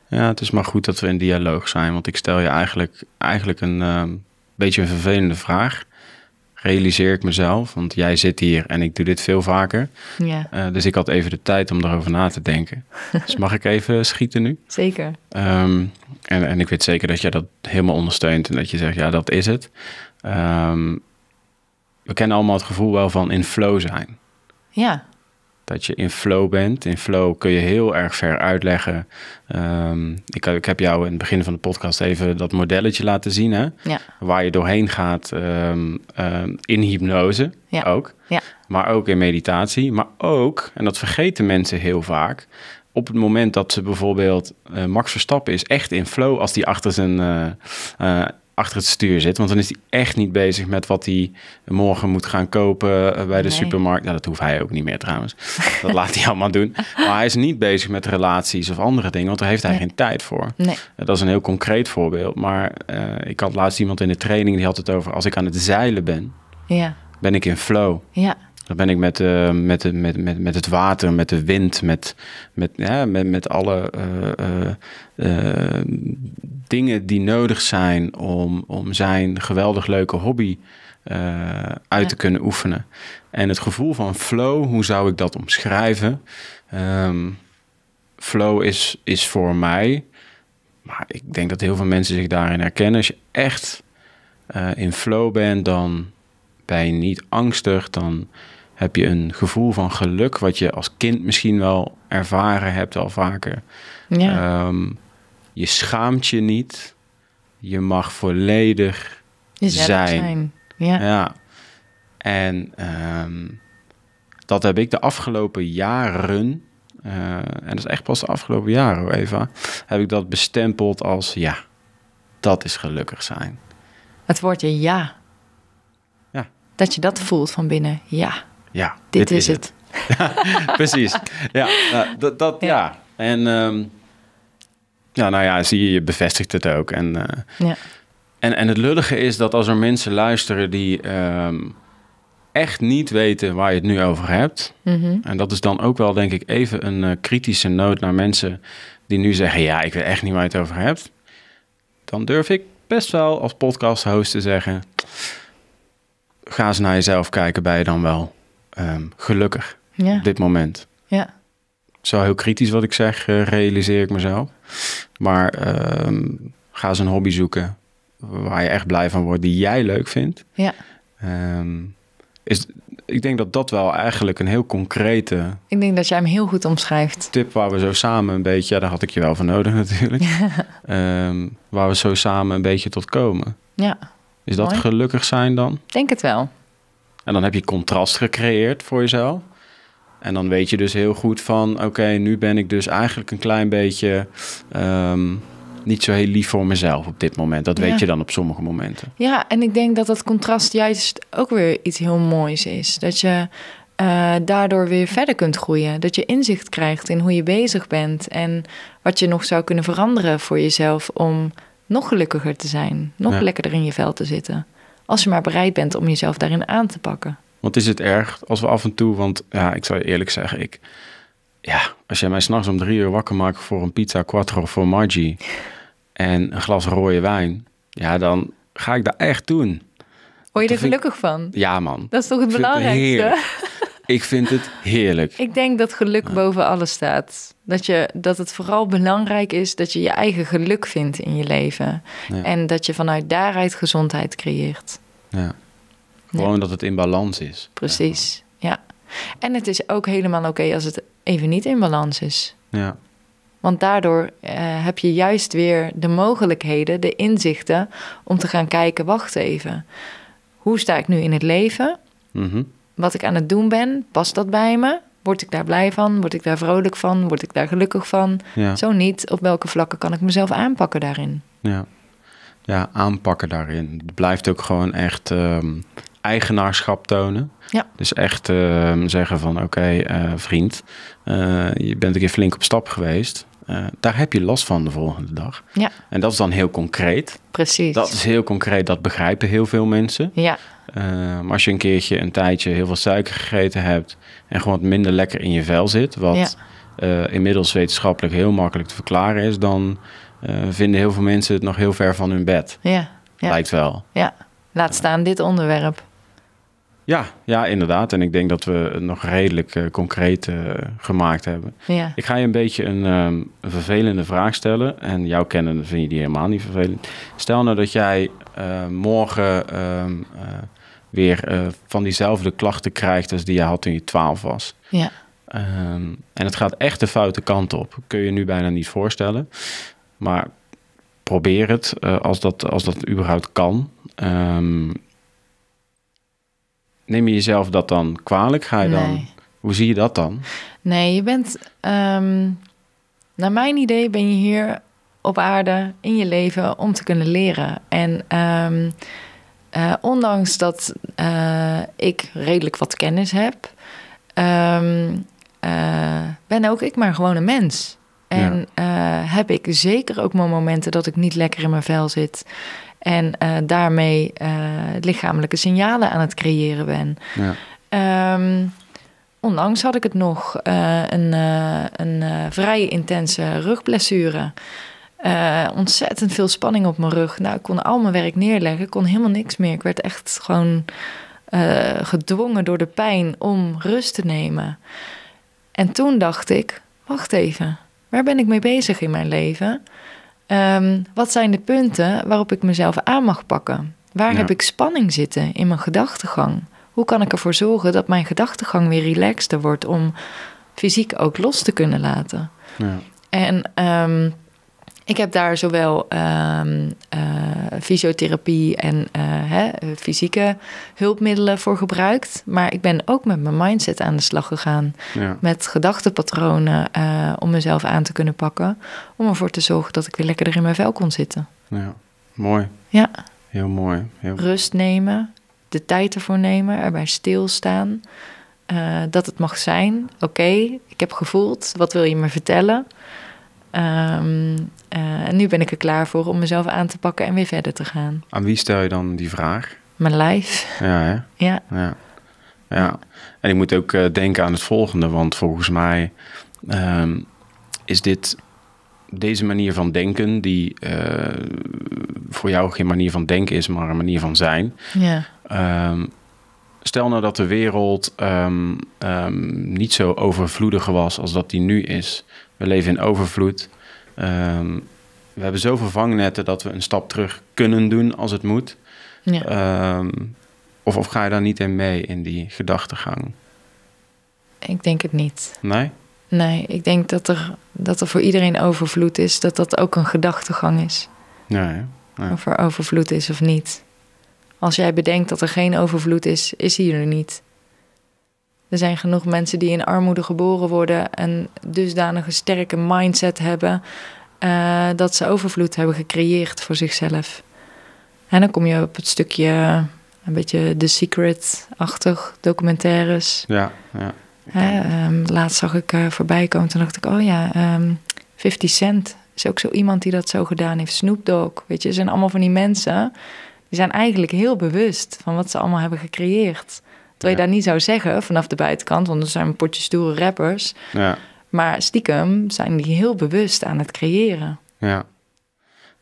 Ja, het is maar goed dat we in dialoog zijn, want ik stel je eigenlijk, eigenlijk een ehm, beetje een vervelende vraag. Realiseer ik mezelf, want jij zit hier en ik doe dit veel vaker. Ja. Eh, dus ik had even de tijd om daarover na te denken. dus mag ik even [laughs] schieten nu? Zeker. Ehm, en, en ik weet zeker dat jij dat helemaal ondersteunt en dat je zegt, ja, dat is het. Ehm, we kennen allemaal het gevoel wel van in flow zijn. Ja. Dat je in flow bent. In flow kun je heel erg ver uitleggen. Ehm, ik, ik, heb jou in het begin van de podcast even dat modelletje laten zien. Hè? Ja. Waar je doorheen gaat ehm, in hypnose ook. Ja. Maar ook in meditatie. Maar ook, en dat vergeten mensen heel vaak... Op het moment dat ze bijvoorbeeld eh, Max Verstappen is echt in flow als die achter zijn eh, eh, achter het stuur zit. Want dan is hij echt niet bezig met wat hij morgen moet gaan kopen eh, bij de supermarkt. Nou, dat hoeft hij ook niet meer trouwens. Dat laat hij [laughs] allemaal doen. Maar hij is niet bezig met relaties of andere dingen, want daar heeft hij geen tijd voor. Nee. Eh, dat is een heel concreet voorbeeld. Maar eh, ik had laatst iemand in de training die had het over als ik aan het zeilen ben, ja. ben ik in flow. Ja. Dan ben ik met, uh, met, eh, met, met, met het water, met de wind, met, met, ja, met, met alle eh, dingen die nodig zijn om, om zijn geweldig leuke hobby uit te kunnen oefenen. En het gevoel van flow, hoe zou ik dat omschrijven? Ehm, flow is, is voor mij, maar ik denk dat heel veel mensen zich daarin herkennen. Als je echt in flow bent, dan ben je niet angstig, dan heb je een gevoel van geluk, wat je als kind misschien wel ervaren hebt al vaker. Ja. Ehm, je schaamt je niet. Je mag volledig zijn. zijn. Ja. ja. En ehm, dat heb ik de afgelopen jaren, eh, en dat is echt pas de afgelopen jaren Eva, heb ik dat bestempeld als ja, dat is gelukkig zijn. Het woordje ja. Ja. Dat je dat voelt van binnen, ja ja, dit, is, het. [laughs] Precies. Ja, nou, dat, ja. En ehm, ja, nou ja, zie je, je bevestigt het ook. En, eh, ja. en, en het lullige is dat als er mensen luisteren die ehm, echt niet weten waar je het nu over hebt. Mhm. En dat is dan ook wel, denk ik, even een eh, kritische noot naar mensen die nu zeggen: Ja, ik weet echt niet waar je het over hebt. Dan durf ik best wel als podcast host te zeggen: Ga eens naar jezelf kijken bij je dan wel. Ehm, gelukkig op dit moment. Ja. Het is wel heel kritisch wat ik zeg, eh, realiseer ik mezelf. Maar ehm, ga eens een hobby zoeken waar je echt blij van wordt, die jij leuk vindt. Ja. Ehm, is, ik denk dat dat wel eigenlijk een heel concrete. Ik denk dat jij hem heel goed omschrijft. Tip waar we zo samen een beetje, ja, daar had ik je wel van nodig [laughs] natuurlijk. waar we zo samen een beetje tot komen. Ja. Is dat gelukkig zijn dan? Denk het wel. En dan heb je contrast gecreëerd voor jezelf. En dan weet je dus heel goed van, oké, nu ben ik dus eigenlijk een klein beetje ehm, niet zo heel lief voor mezelf op dit moment. Dat weet je dan op sommige momenten. Ja, en ik denk dat dat contrast juist ook weer iets heel moois is. Dat je eh, daardoor weer verder kunt groeien. Dat je inzicht krijgt in hoe je bezig bent en wat je nog zou kunnen veranderen voor jezelf om nog gelukkiger te zijn, nog lekkerder in je vel te zitten. Als je maar bereid bent om jezelf daarin aan te pakken. Want is het erg als we af en toe, want ja, ik zou je eerlijk zeggen, ik, ja, als jij mij s'nachts om drie uur wakker maakt voor een pizza quattro voor Margie en een glas rode wijn, ja, dan ga ik dat echt doen. Word je er gelukkig van? Ja, man. Dat is toch het belangrijkste? [laughs] Ik vind het heerlijk. Ik denk dat geluk boven alles staat. Dat, je, dat het vooral belangrijk is dat je je eigen geluk vindt in je leven. En dat je vanuit daaruit gezondheid creëert. Ja. Gewoon dat het in balans is. Precies, ja. En het is ook helemaal oké als het even niet in balans is. Ja. Want daardoor eh, heb je juist weer de mogelijkheden, de inzichten om te gaan kijken, wacht even. Hoe sta ik nu in het leven? Mhm wat ik aan het doen ben, past dat bij me? Word ik daar blij van? Word ik daar vrolijk van? Word ik daar gelukkig van? Zo niet. Op welke vlakken kan ik mezelf aanpakken daarin? Ja, ja aanpakken daarin. Het blijft ook gewoon echt ehm, eigenaarschap tonen. Ja. Dus echt ehm, zeggen van oké, eh, vriend, eh, je bent een keer flink op stap geweest. Uh, daar heb je last van de volgende dag. Ja. En dat is dan heel concreet. Precies. Dat is heel concreet, dat begrijpen heel veel mensen. Ja. Eh, maar als je een keertje een tijdje heel veel suiker gegeten hebt en gewoon wat minder lekker in je vel zit, wat eh, inmiddels wetenschappelijk heel makkelijk te verklaren is, dan eh, vinden heel veel mensen het nog heel ver van hun bed. Ja. ja. Lijkt wel. Ja, laat staan dit onderwerp. Ja, ja, inderdaad. En ik denk dat we het nog redelijk uh, concreet gemaakt hebben. Ja. Ik ga je een beetje een, ehm, vervelende vraag stellen. En jouw kennende vind je die helemaal niet vervelend. Stel nou dat jij morgen ehm, weer eh, van diezelfde klachten krijgt als die je had toen je 12 was. Ja. Ehm, en het gaat echt de foute kant op. Kun je nu bijna niet voorstellen. Maar probeer het eh, als, dat, als dat überhaupt kan. Ehm, neem je jezelf dat dan kwalijk? Ga je dan. Hoe zie je dat dan? Nee, je bent. Ehm, naar mijn idee ben je hier op aarde in je leven om te kunnen leren. En. Eh, ondanks dat eh, ik redelijk wat kennis heb, um, uh, ben ook ik maar gewoon een mens. En heb ik zeker ook mijn momenten dat ik niet lekker in mijn vel zit. En daarmee lichamelijke signalen aan het creëren ben. Ja. Ehm, onlangs had ik het nog een, een vrij intense rugblessure. Uh, ontzettend veel spanning op mijn rug. Nou, ik kon al mijn werk neerleggen. Ik kon helemaal niks meer. Ik werd echt gewoon eh, gedwongen door de pijn om rust te nemen. En toen dacht ik: wacht even, waar ben ik mee bezig in mijn leven? Ehm, wat zijn de punten waarop ik mezelf aan mag pakken? Waar heb ik spanning zitten in mijn gedachtegang? Hoe kan ik ervoor zorgen dat mijn gedachtegang weer relaxter wordt om fysiek ook los te kunnen laten? Ja. En ehm, ik heb daar zowel um, fysiotherapie en eh, hè, fysieke hulpmiddelen voor gebruikt. Maar ik ben ook met mijn mindset aan de slag gegaan. Ja. Met gedachtenpatronen eh, om mezelf aan te kunnen pakken. Om ervoor te zorgen dat ik weer lekkerder in mijn vel kon zitten. Ja, mooi. Ja. Heel mooi. Rust nemen, de tijd ervoor nemen, erbij stilstaan. dat het mag zijn. Oké, ik heb gevoeld. Wat wil je me vertellen? Ehm, eh, en nu ben ik er klaar voor om mezelf aan te pakken en weer verder te gaan. Aan wie stel je dan die vraag? Mijn lijf. Ja, hè? Ja. ja. En ik moet ook eh, denken aan het volgende, want volgens mij ehm, is dit deze manier van denken, die eh, voor jou geen manier van denken is, maar een manier van zijn. Ja. Ehm, stel nou dat de wereld niet zo overvloedig was als dat die nu is. We leven in overvloed. Ehm, we hebben zoveel vangnetten dat we een stap terug kunnen doen als het moet. Ja. Ehm, of, of ga je daar niet in mee in die gedachtegang? Ik denk het niet. Nee? Nee, ik denk dat er, dat er voor iedereen overvloed is, dat dat ook een gedachtegang is. Nee. Of er overvloed is of niet. Als jij bedenkt dat er geen overvloed is, is hier er niet. Er zijn genoeg mensen die in armoede geboren worden en dusdanig een sterke mindset hebben eh, dat ze overvloed hebben gecreëerd voor zichzelf. En dan kom je op het stukje een beetje The Secret-achtig, documentaires. Ja, ja. Ehm, laatst zag ik eh, voorbij komen, toen dacht ik, oh ja, um, ehm, 50 Cent is ook zo iemand die dat zo gedaan heeft. Snoop Dogg, weet je, zijn allemaal van die mensen... die zijn eigenlijk heel bewust van wat ze allemaal hebben gecreëerd. Terwijl je daar niet zou zeggen vanaf de buitenkant, want er zijn potjes potje stoere rappers. Maar stiekem zijn die heel bewust aan het creëren. Ja.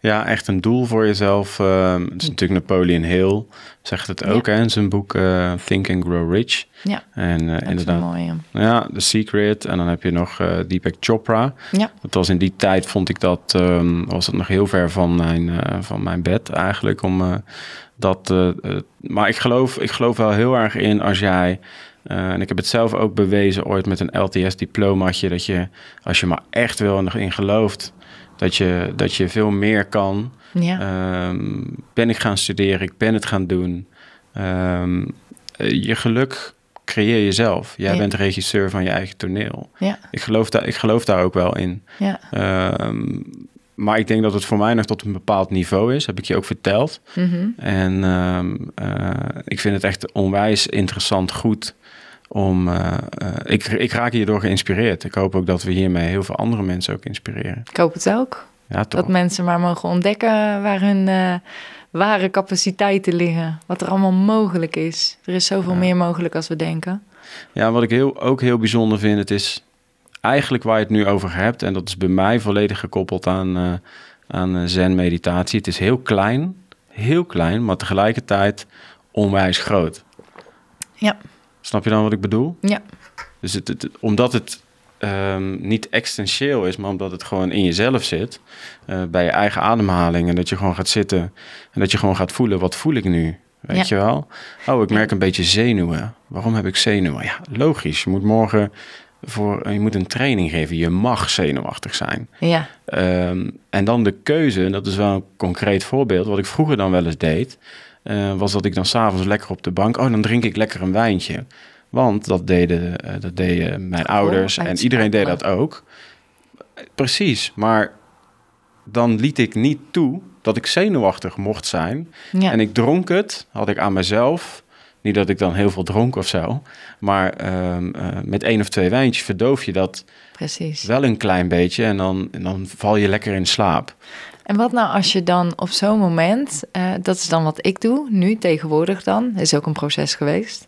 Ja, echt een doel voor jezelf. Ehm, het is hm. natuurlijk Napoleon Hill zegt het ook ja. hè, in zijn boek eh, Think and Grow Rich. Ja, en, uh, inderdaad, mooi, ja. The Secret. En dan heb je nog uh, Deepak Chopra. Ja. Dat was in die tijd, vond ik dat, ehm, was het nog heel ver van mijn, van mijn bed eigenlijk. Om, dat, maar ik geloof, ik geloof wel heel erg in als jij... en ik heb het zelf ook bewezen ooit met een LTS-diplomaatje. Dat je, als je maar echt wil en erin gelooft, dat je, dat je veel meer kan. Ehm, ben ik gaan studeren, ik ben het gaan doen. Ehm, je geluk creëer jezelf. Jij bent regisseur van je eigen toneel. Ja. Ik, geloof daar, ik geloof daar ook wel in. Ja. Ehm, maar ik denk dat het voor mij nog tot een bepaald niveau is. Heb ik je ook verteld. Mhm. En eh, ik vind het echt onwijs interessant goed. Om, eh, eh, ik, ik raak hierdoor geïnspireerd. Ik hoop ook dat we hiermee heel veel andere mensen ook inspireren. Ik hoop het ook. Ja, Dat mensen maar mogen ontdekken waar hun eh, ware capaciteiten liggen. Wat er allemaal mogelijk is. Er is zoveel meer mogelijk als we denken. Ja, wat ik heel, ook heel bijzonder vind, het is eigenlijk waar je het nu over hebt. En dat is bij mij volledig gekoppeld aan, aan zen-meditatie. Het is heel klein, heel klein, maar tegelijkertijd onwijs groot. Ja. Snap je dan wat ik bedoel? Ja. Dus het, omdat het ehm, niet existentieel is, maar omdat het gewoon in jezelf zit, eh, bij je eigen ademhaling, en dat je gewoon gaat zitten en dat je gewoon gaat voelen, wat voel ik nu? Weet je wel? Oh, ik merk een beetje zenuwen. Waarom heb ik zenuwen? Ja, logisch. Je moet morgen voor, eh, je moet een training geven. Je mag zenuwachtig zijn. Ja. Ehm, en dan de keuze, en dat is wel een concreet voorbeeld, wat ik vroeger dan wel eens deed. Eh, was dat ik dan s'avonds lekker op de bank... oh, dan drink ik lekker een wijntje. Want dat deden, eh, dat deden mijn ouders en iedereen deed dat ook. Precies, maar dan liet ik niet toe dat ik zenuwachtig mocht zijn. En ik dronk het, had ik aan mezelf... Niet dat ik dan heel veel dronk of zo. Maar ehm, eh, met één of twee wijntjes verdoof je dat Precies. wel een klein beetje. En dan, en dan val je lekker in slaap. En wat nou als je dan op zo'n moment, eh, dat is dan wat ik doe, nu tegenwoordig dan, is ook een proces geweest,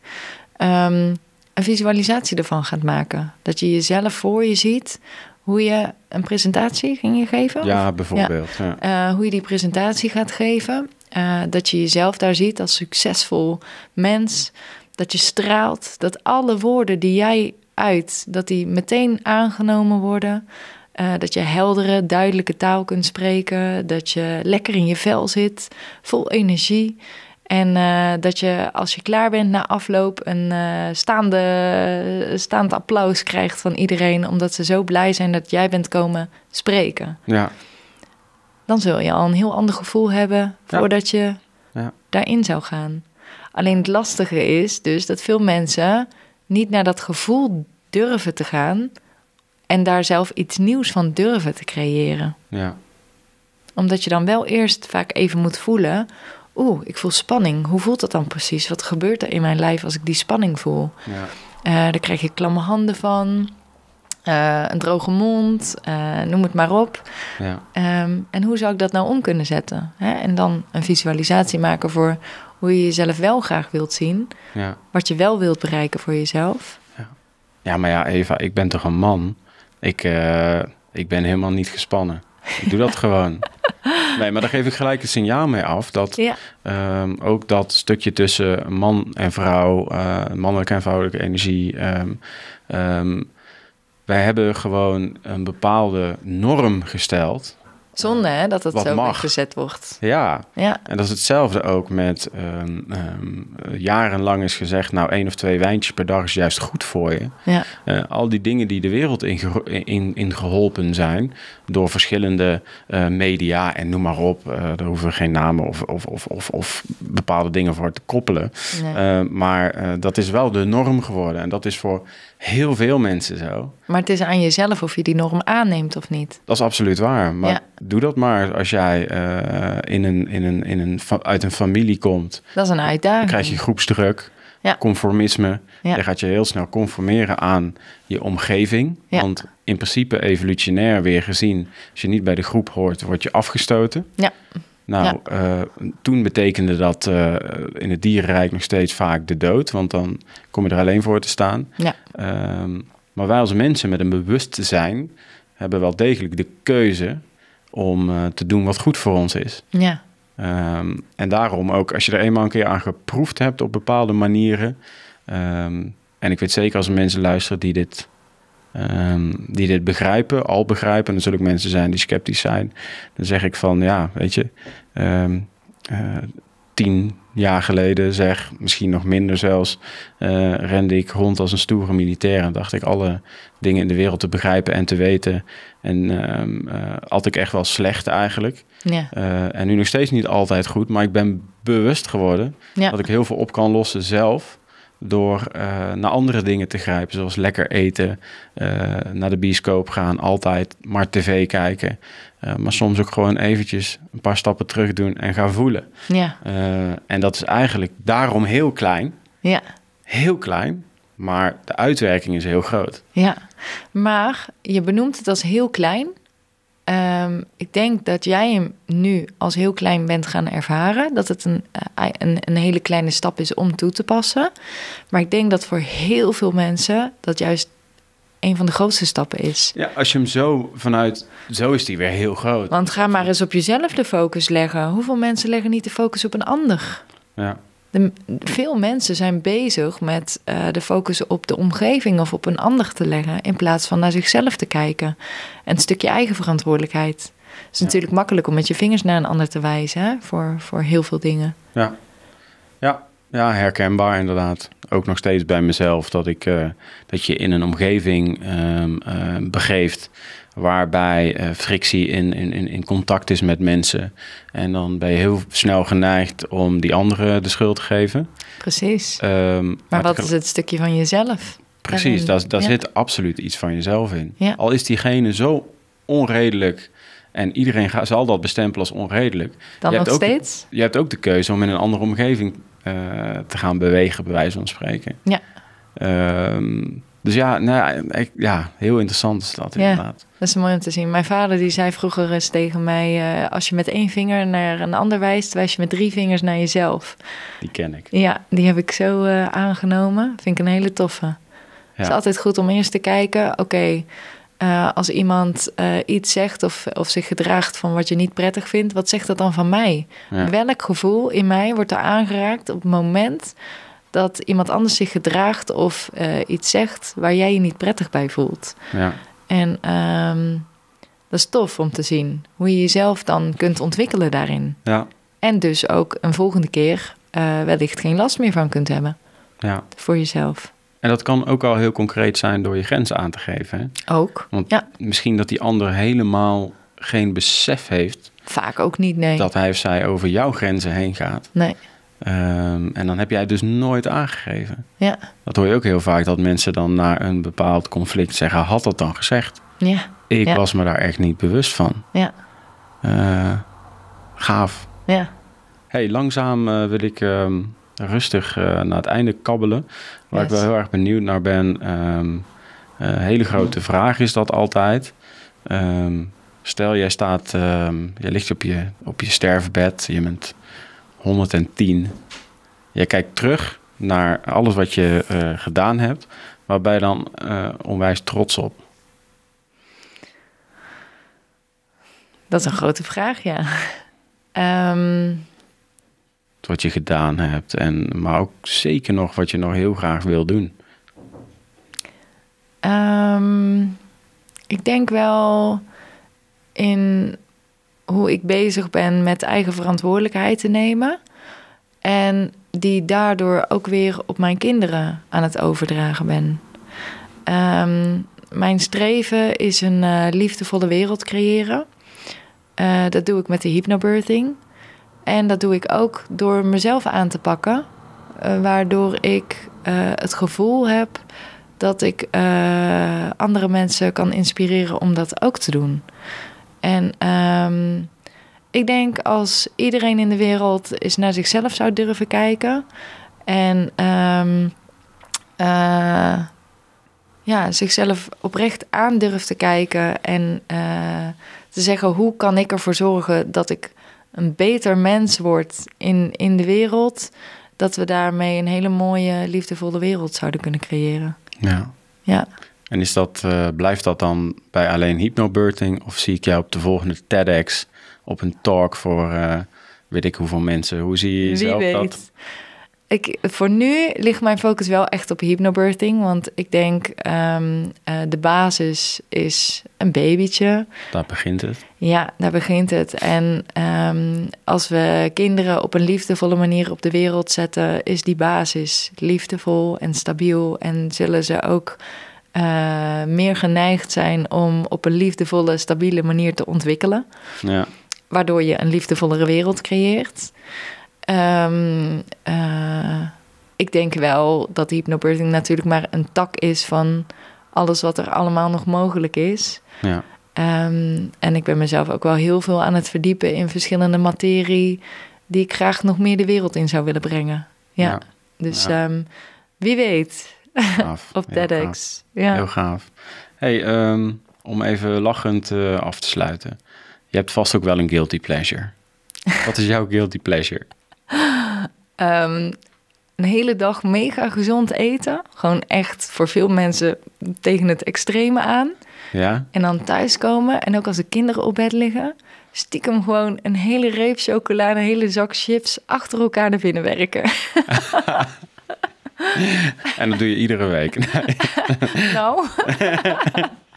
ehm, een visualisatie ervan gaat maken. Dat je jezelf voor je ziet hoe je een presentatie ging geven? Ja, bijvoorbeeld. Ja. Eh, hoe je die presentatie gaat geven. Eh, dat je jezelf daar ziet als succesvol mens. Dat je straalt. Dat alle woorden die jij uit, dat die meteen aangenomen worden. Eh, dat je heldere, duidelijke taal kunt spreken. Dat je lekker in je vel zit, vol energie. En eh, dat je als je klaar bent na afloop een uh, staande, staand applaus krijgt van iedereen. Omdat ze zo blij zijn dat jij bent komen spreken. Ja. Dan zul je al een heel ander gevoel hebben voordat je ja. daarin zou gaan. Alleen het lastige is dus dat veel mensen niet naar dat gevoel durven te gaan en daar zelf iets nieuws van durven te creëren. Ja. Omdat je dan wel eerst vaak even moet voelen. Oeh, ik voel spanning. Hoe voelt dat dan precies? Wat gebeurt er in mijn lijf als ik die spanning voel? Ja. Eh, daar krijg ik klamme handen van. Eh, een droge mond, eh, noem het maar op. Ja. Ehm, en hoe zou ik dat nou om kunnen zetten? Hè? En dan een visualisatie maken voor hoe je jezelf wel graag wilt zien. Ja. Wat je wel wilt bereiken voor jezelf. Ja. ja, maar ja, Eva, ik ben toch een man? Ik, eh, ik ben helemaal niet gespannen. Ik doe dat [laughs] gewoon. Nee, maar daar geef ik gelijk een signaal mee af. Dat ehm, ook dat stukje tussen man en vrouw, eh, mannelijke en vrouwelijke energie. Ehm, ehm, wij hebben gewoon een bepaalde norm gesteld. Zonde hè, dat het zo mag. gezet wordt. Ja. ja, en dat is hetzelfde ook met ehm, ehm, jarenlang is gezegd... nou, één of twee wijntjes per dag is juist goed voor je. Ja. Eh, al die dingen die de wereld in, in, in geholpen zijn... door verschillende eh, media en noem maar op. Uh, daar hoeven we geen namen of, of, of, of, of bepaalde dingen voor te koppelen. Nee. maar dat is wel de norm geworden. En dat is voor heel veel mensen zo. Maar het is aan jezelf of je die norm aanneemt of niet. Dat is absoluut waar. Maar doe dat maar als jij eh, in een, in een, in een, uit een familie komt. Dat is een uitdaging. Dan krijg je groepsdruk, conformisme. Dan gaat je heel snel conformeren aan je omgeving. Want in principe evolutionair weer gezien... als je niet bij de groep hoort, word je afgestoten. Ja. Nou, eh, toen betekende dat eh, in het dierenrijk nog steeds vaak de dood, want dan kom je er alleen voor te staan. Ja. Ehm, maar wij als mensen met een bewustzijn hebben wel degelijk de keuze om eh, te doen wat goed voor ons is. Ja. Ehm, en daarom ook, als je er eenmaal een keer aan geproefd hebt op bepaalde manieren. Ehm, en ik weet zeker als mensen luisteren die dit Ehm, die dit begrijpen, al begrijpen. En er zullen ook mensen zijn die sceptisch zijn. Dan zeg ik van, ja, weet je, ehm, eh, tien jaar geleden zeg, misschien nog minder zelfs, eh, rende ik rond als een stoere militair. En dacht ik alle dingen in de wereld te begrijpen en te weten. En had ehm, eh, ik echt wel slecht eigenlijk. Ja. en nu nog steeds niet altijd goed, maar ik ben bewust geworden dat ik heel veel op kan lossen zelf door eh, naar andere dingen te grijpen, zoals lekker eten, eh, naar de bioscoop gaan, altijd maar tv kijken. Eh, maar soms ook gewoon eventjes een paar stappen terug doen en gaan voelen. Ja. en dat is eigenlijk daarom heel klein. Ja. Heel klein, maar de uitwerking is heel groot. Ja, maar je benoemt het als heel klein, Ehm, ik denk dat jij hem nu als heel klein bent gaan ervaren. Dat het een, eh, een, een, hele kleine stap is om toe te passen. Maar ik denk dat voor heel veel mensen dat juist een van de grootste stappen is. Ja, als je hem zo vanuit. Zo is die weer heel groot. Want ga maar eens op jezelf de focus leggen. Hoeveel mensen leggen niet de focus op een ander? Ja veel mensen zijn bezig met eh, de focus op de omgeving of op een ander te leggen, in plaats van naar zichzelf te kijken. En een stukje eigen verantwoordelijkheid. Het is natuurlijk makkelijk om met je vingers naar een ander te wijzen hè? Voor, voor heel veel dingen. Ja. Ja. ja, herkenbaar inderdaad. Ook nog steeds bij mezelf dat, ik, eh, dat je in een omgeving ehm, eh, begeeft waarbij eh, frictie in, in, in contact is met mensen. En dan ben je heel snel geneigd om die anderen de schuld te geven. Precies. Ehm, maar wat is het stukje van jezelf? Precies, daar, daar zit absoluut iets van jezelf in. Al is diegene zo onredelijk en iedereen zal dat bestempelen als onredelijk. Dan je nog ook, steeds? Je hebt ook de keuze om in een andere omgeving eh, te gaan bewegen, bij wijze van spreken. Ja. Ehm, dus ja, nou ja, ik, ja, heel interessant is dat inderdaad. Dat is mooi om te zien. Mijn vader die zei vroeger eens tegen mij: eh, als je met één vinger naar een ander wijst, wijs je met drie vingers naar jezelf. Die ken ik. Ja, die heb ik zo uh, aangenomen. Vind ik een hele toffe. Het is altijd goed om eerst te kijken: oké, eh, als iemand iets zegt of, of zich gedraagt van wat je niet prettig vindt, wat zegt dat dan van mij? Welk gevoel in mij wordt er aangeraakt op het moment dat iemand anders zich gedraagt of eh, iets zegt waar jij je niet prettig bij voelt. Ja. En ehm, dat is tof om te zien hoe je jezelf dan kunt ontwikkelen daarin. Ja. En dus ook een volgende keer eh, wellicht geen last meer van kunt hebben ja. voor jezelf. En dat kan ook al heel concreet zijn door je grenzen aan te geven. Hè? Ook. Want ja. misschien dat die ander helemaal geen besef heeft. Vaak ook niet, nee. Dat hij of zij over jouw grenzen heen gaat. Nee. Ehm, en dan heb jij dus nooit aangegeven. Ja. Dat hoor je ook heel vaak, dat mensen dan na een bepaald conflict zeggen: had dat dan gezegd? Ja. Ik was me daar echt niet bewust van. Ja. Eh, gaaf. Ja. Hey, langzaam eh, wil ik ehm, rustig eh, naar het einde kabbelen. Waar ik wel heel erg benieuwd naar ben. Um, hele grote vraag is dat altijd. stel, jij staat, jij ligt op je, op je sterfbed. Je bent 110. Je kijkt terug naar alles wat je eh, gedaan hebt, waarbij dan eh, onwijs trots op? Dat is een grote vraag, ja. Ehm. Wat je gedaan hebt, en, maar ook zeker nog wat je nog heel graag wil doen. Ehm, ik denk wel in hoe ik bezig ben met eigen verantwoordelijkheid te nemen. En die daardoor ook weer op mijn kinderen aan het overdragen ben. Ehm, mijn streven is een eh, liefdevolle wereld creëren. Eh, dat doe ik met de hypnobirthing. En dat doe ik ook door mezelf aan te pakken. Eh, waardoor ik het gevoel heb dat ik andere mensen kan inspireren om dat ook te doen. En ehm, ik denk als iedereen in de wereld eens naar zichzelf zou durven kijken. En ehm, eh, ja, zichzelf oprecht aan durft te kijken. En eh, te zeggen hoe kan ik ervoor zorgen dat ik een beter mens word in, in de wereld. Dat we daarmee een hele mooie, liefdevolle wereld zouden kunnen creëren. Ja. ja. En is dat, eh, blijft dat dan bij alleen hypnobirthing? Of zie ik jou op de volgende TEDx op een talk voor eh, weet ik hoeveel mensen? Hoe zie je jezelf dat? Ik, voor nu ligt mijn focus wel echt op hypnobirthing. Want ik denk ehm, eh, de basis is een babytje. Daar begint het. Ja, daar begint het. En ehm, als we kinderen op een liefdevolle manier op de wereld zetten, is die basis liefdevol en stabiel. En zullen ze ook eh, meer geneigd zijn om op een liefdevolle, stabiele manier te ontwikkelen. Ja. Waardoor je een liefdevollere wereld creëert. Ehm, eh, ik denk wel dat hypnobirthing natuurlijk maar een tak is van alles wat er allemaal nog mogelijk is. Ja. Ehm, en ik ben mezelf ook wel heel veel aan het verdiepen in verschillende materie die ik graag nog meer de wereld in zou willen brengen. Ja. Dus ehm, wie weet. Gaaf. [laughs] Op TEDx. Ja. Heel gaaf. Hey, ehm, om even lachend eh, af te sluiten. Je hebt vast ook wel een guilty pleasure. [laughs] Wat is jouw guilty pleasure? Ehm, een hele dag mega gezond eten. Gewoon echt voor veel mensen tegen het extreme aan. Ja. En dan thuiskomen en ook als de kinderen op bed liggen, stiekem gewoon een hele reep chocolade, een hele zak chips achter elkaar naar binnen werken. [laughs] en dat doe je iedere week. [laughs] [laughs] nou. [laughs]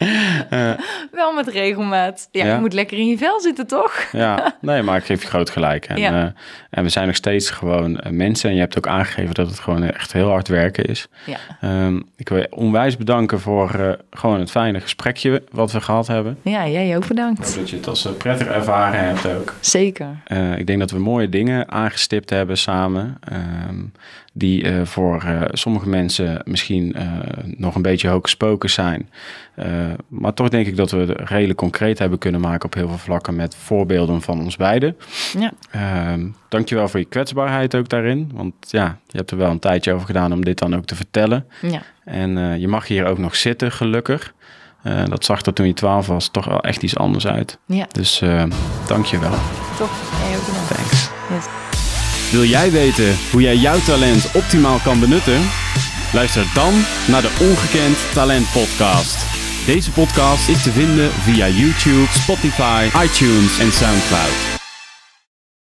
[laughs] wel met regelmaat. Ja, je moet lekker in je vel zitten, toch? ja, [laughs] nee, maar ik geef je groot gelijk. En, ja. Eh, en we zijn nog steeds gewoon eh, mensen. En je hebt ook aangegeven dat het gewoon echt heel hard werken is. Ja. Ehm, ik wil je onwijs bedanken voor eh, gewoon het fijne gesprekje wat we gehad hebben. Ja, jij ook bedankt. Ik hoop dat je het als prettig ervaren hebt ook. Zeker. ik denk dat we mooie dingen aangestipt hebben samen. Ehm, die voor sommige mensen misschien nog een beetje hoogspoken zijn. Eh, maar toch denk ik dat we het redelijk concreet hebben kunnen maken op heel veel vlakken met voorbeelden van ons beiden. Ja. Ehm, dankjewel voor je kwetsbaarheid ook daarin. Want ja, je hebt er wel een tijdje over gedaan om dit dan ook te vertellen. Ja. En eh, je mag hier ook nog zitten, gelukkig. Eh, dat zag er toen je 12 was toch wel echt iets anders uit. Ja. Dus dank je wel. jij ook Thanks. Wil jij weten hoe jij jouw talent optimaal kan benutten? Luister dan naar de Ongekend Talent Podcast. Deze podcast is te vinden via YouTube, Spotify, iTunes en SoundCloud.